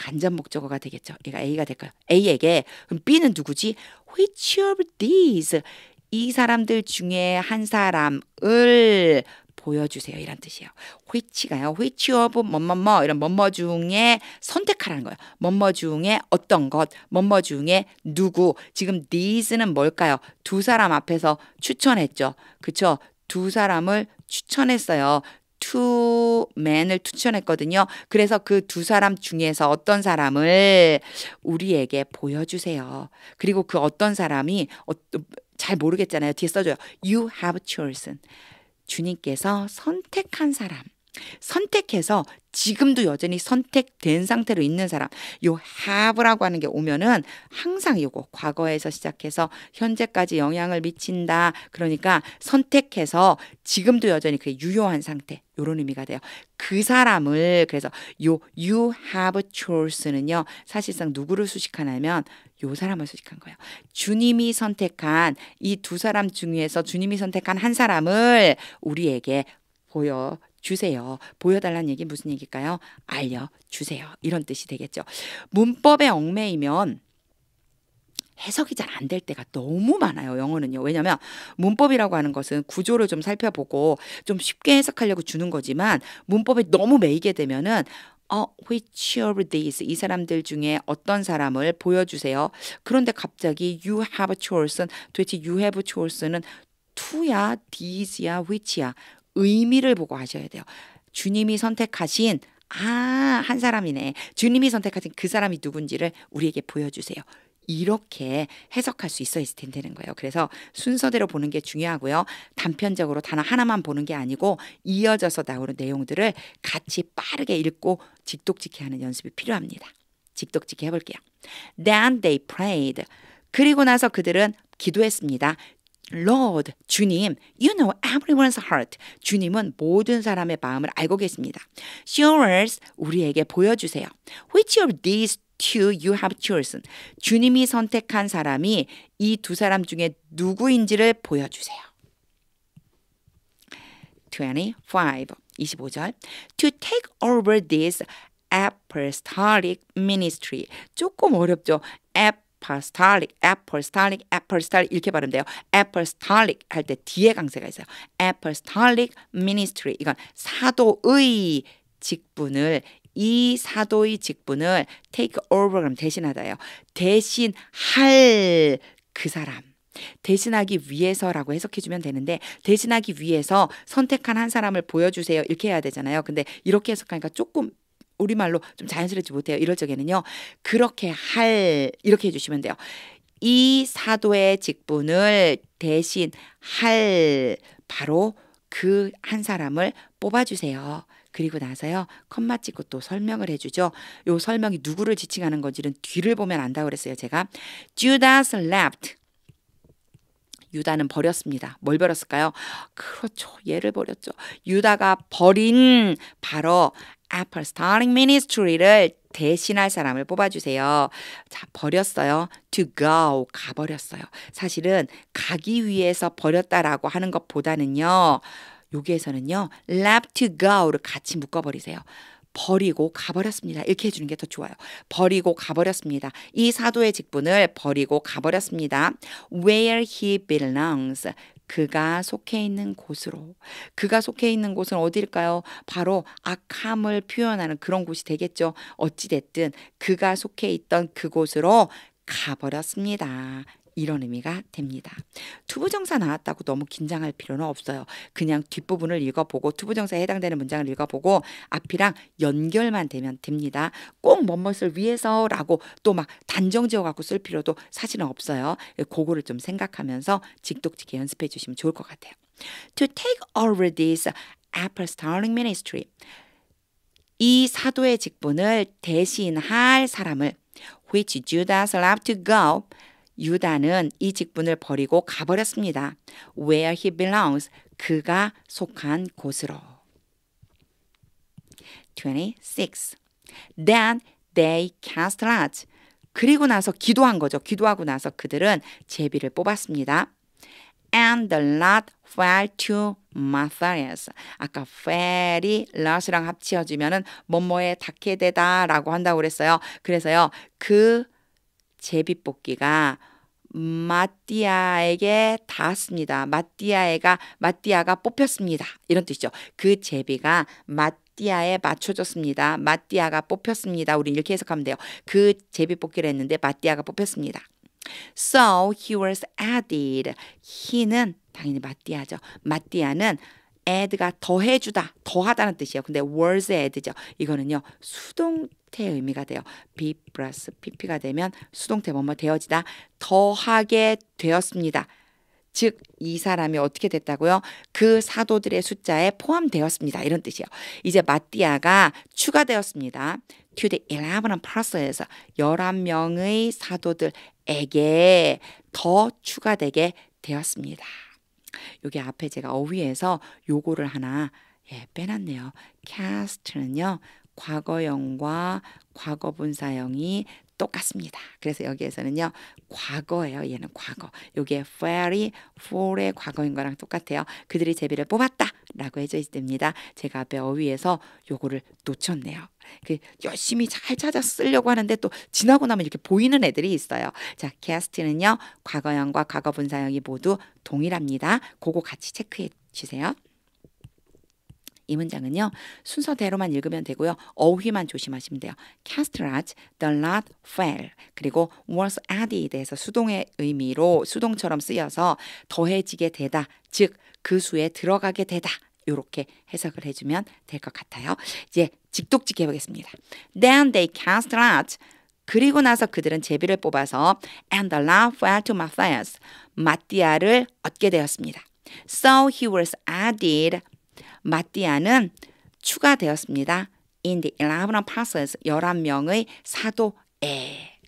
간접 목적어가 되겠죠. 얘가 그러니까 A가 될까요? A에게 그럼 B는 누구지? Which of these 이 사람들 중에 한 사람을 보여주세요 이란 뜻이에요. which가요. which of 뭐뭐뭐 이런 뭐뭐 중에 선택하라는 거예요. 뭐뭐 중에 어떤 것, 뭐뭐 중에 누구. 지금 these는 뭘까요? 두 사람 앞에서 추천했죠. 그쵸? 두 사람을 추천했어요. 투 맨을 추천했거든요. 그래서 그 두 사람 중에서 어떤 사람을 우리에게 보여주세요. 그리고 그 어떤 사람이 어, 잘 모르겠잖아요. 뒤에 써줘요. You have chosen. 주님께서 선택한 사람. 선택해서 지금도 여전히 선택된 상태로 있는 사람 요 have라고 하는 게 오면은 항상 요거 과거에서 시작해서 현재까지 영향을 미친다 그러니까 선택해서 지금도 여전히 그게 유효한 상태 요런 의미가 돼요 그 사람을 그래서 요 you have c h o i e 는요 사실상 누구를 수식하냐면 요 사람을 수식한 거예요 주님이 선택한 이 두 사람 중에서 주님이 선택한 한 사람을 우리에게 보여 주세요. 보여달라는 얘기 무슨 얘기일까요? 알려주세요. 이런 뜻이 되겠죠. 문법의 얽매이면 해석이 잘 안 될 때가 너무 많아요. 영어는요. 왜냐하면 문법이라고 하는 것은 구조를 좀 살펴보고 좀 쉽게 해석하려고 주는 거지만 문법에 너무 매이게 되면은 어, which of these 이 사람들 중에 어떤 사람을 보여주세요. 그런데 갑자기 you have chosen 도대체 you have chosen은 to야, these야, which야 의미를 보고 하셔야 돼요. 주님이 선택하신 아, 한 사람이네. 주님이 선택하신 그 사람이 누군지를 우리에게 보여주세요. 이렇게 해석할 수 있어야 되는 거예요. 그래서 순서대로 보는 게 중요하고요. 단편적으로 단어 하나만 보는 게 아니고 이어져서 나오는 내용들을 같이 빠르게 읽고 직독직해 하는 연습이 필요합니다. 직독직해 해볼게요. Then they prayed. 그리고 나서 그들은 기도했습니다. Lord, 주님, you know everyone's heart. 주님은 모든 사람의 마음을 알고 계십니다. Show us, 우리에게 보여주세요. Which of these two you have chosen? 주님이 선택한 사람이 이 두 사람 중에 누구인지를 보여주세요. 25, 25절. To take over this apostolic ministry. 조금 어렵죠. a apostolic, apostolic, apostolic 이렇게 발음돼요. apostolic 할때 뒤에 강세가 있어요. apostolic ministry 이건 사도의 직분을 이 사도의 직분을 take over 그럼 대신하다요 대신할 그 사람. 대신하기 위해서라고 해석해주면 되는데 대신하기 위해서 선택한 한 사람을 보여주세요 이렇게 해야 되잖아요. 근데 이렇게 해석하니까 조금 우리말로 좀 자연스럽지 못해요. 이럴 적에는요. 그렇게 할 이렇게 해 주시면 돼요. 이 사도의 직분을 대신 할 바로 그 한 사람을 뽑아 주세요. 그리고 나서요 컴마 찍고 또 설명을 해주죠. 요 설명이 누구를 지칭하는 건지는 뒤를 보면 안다 그랬어요. 제가 Judas left 유다는 버렸습니다. 뭘 버렸을까요? 그렇죠. 얘를 버렸죠. 유다가 버린 바로 apostolic m 를 대신할 사람을 뽑아주세요. 자, 버렸어요. to go, 가버렸어요. 사실은 가기 위해서 버렸다라고 하는 것보다는요, 여기에서는요, left to go를 같이 묶어버리세요. 버리고 가버렸습니다. 이렇게 해주는 게 더 좋아요. 버리고 가버렸습니다. 이 사도의 직분을 버리고 가버렸습니다. Where he belongs. 그가 속해 있는 곳으로. 그가 속해 있는 곳은 어디일까요? 바로 악함을 표현하는 그런 곳이 되겠죠. 어찌됐든 그가 속해 있던 그곳으로 가버렸습니다. 이런 의미가 됩니다. 투부정사 나왔다고 너무 긴장할 필요는 없어요. 그냥 뒷부분을 읽어보고 투부정사에 해당되는 문장을 읽어보고 앞이랑 연결만 되면 됩니다. 꼭 뭐뭇을 위해서라고 또 막 단정 지어갖고 쓸 필요도 사실은 없어요. 그거를 좀 생각하면서 직독지게 연습해 주시면 좋을 것 같아요. To take over this apostolic ministry. 이 사도의 직분을 대신할 사람을 which Judas l e f to go 유다는 이 직분을 버리고 가버렸습니다. Where he belongs, 그가 속한 곳으로. 26. Then they cast lots. 그리고 나서 기도한 거죠. 기도하고 나서 그들은 제비를 뽑았습니다. And the lot fell to Matthias. 아까 fell이 lot이랑 합치어지면 뭐뭐에 닿게 되다라고 한다고 그랬어요. 그래서요. 그 제비뽑기가 마띠아에게 닿았습니다. 마띠아가 마띠아가 뽑혔습니다. 이런 뜻이죠. 그 제비가 마띠아에 맞춰졌습니다. 마띠아가 뽑혔습니다. 우리 이렇게 해석하면 돼요. 그 제비 뽑기를 했는데 마띠아가 뽑혔습니다. So he was added. he는 당연히 마띠아죠. 마띠아는 add가 더해주다, 더하다는 뜻이에요. 근데 words add죠. 이거는요 수동태의 의미가 돼요. be 플러스 pp가 되면 수동태 뭐뭐 되어지다, 더하게 되었습니다. 즉, 이 사람이 어떻게 됐다고요? 그 사도들의 숫자에 포함되었습니다. 이런 뜻이에요. 이제 마띠아가 추가되었습니다. to the 11은 플러스에서 11명의 사도들에게 더 추가되게 되었습니다. 여기 앞에 제가 어휘에서 요거를 하나 예, 빼놨네요. cast는요. 과거형과 과거분사형이 똑같습니다. 그래서 여기에서는요 과거예요. 얘는 과거. 여기에 a i r y for의 a 과거인 거랑 똑같아요. 그들이 제비를 뽑았다라고 해져 있습니다. 제가 벼 위에서 요거를 놓쳤네요. 그 열심히 잘 찾아 쓰려고 하는데 또 지나고 나면 이렇게 보이는 애들이 있어요. 자, cast는요 과거형과 과거분사형이 모두 동일합니다. 그거 같이 체크해 주세요. 이 문장은요. 순서대로만 읽으면 되고요. 어휘만 조심하시면 돼요. c a s t r a t the lot fell. 그리고 was added에 서 수동의 의미로 수동처럼 쓰여서 더해지게 되다. 즉, 그 수에 들어가게 되다. 이렇게 해석을 해주면 될 것 같아요. 이제 직독직 해보겠습니다. Then they cast lots. 그리고 나서 그들은 제비를 뽑아서 and the lot fell to Matthias. 마띠아를 얻게 되었습니다. So he was added 마띠아는 추가되었습니다. In the 11 apostles, 11명의 사도에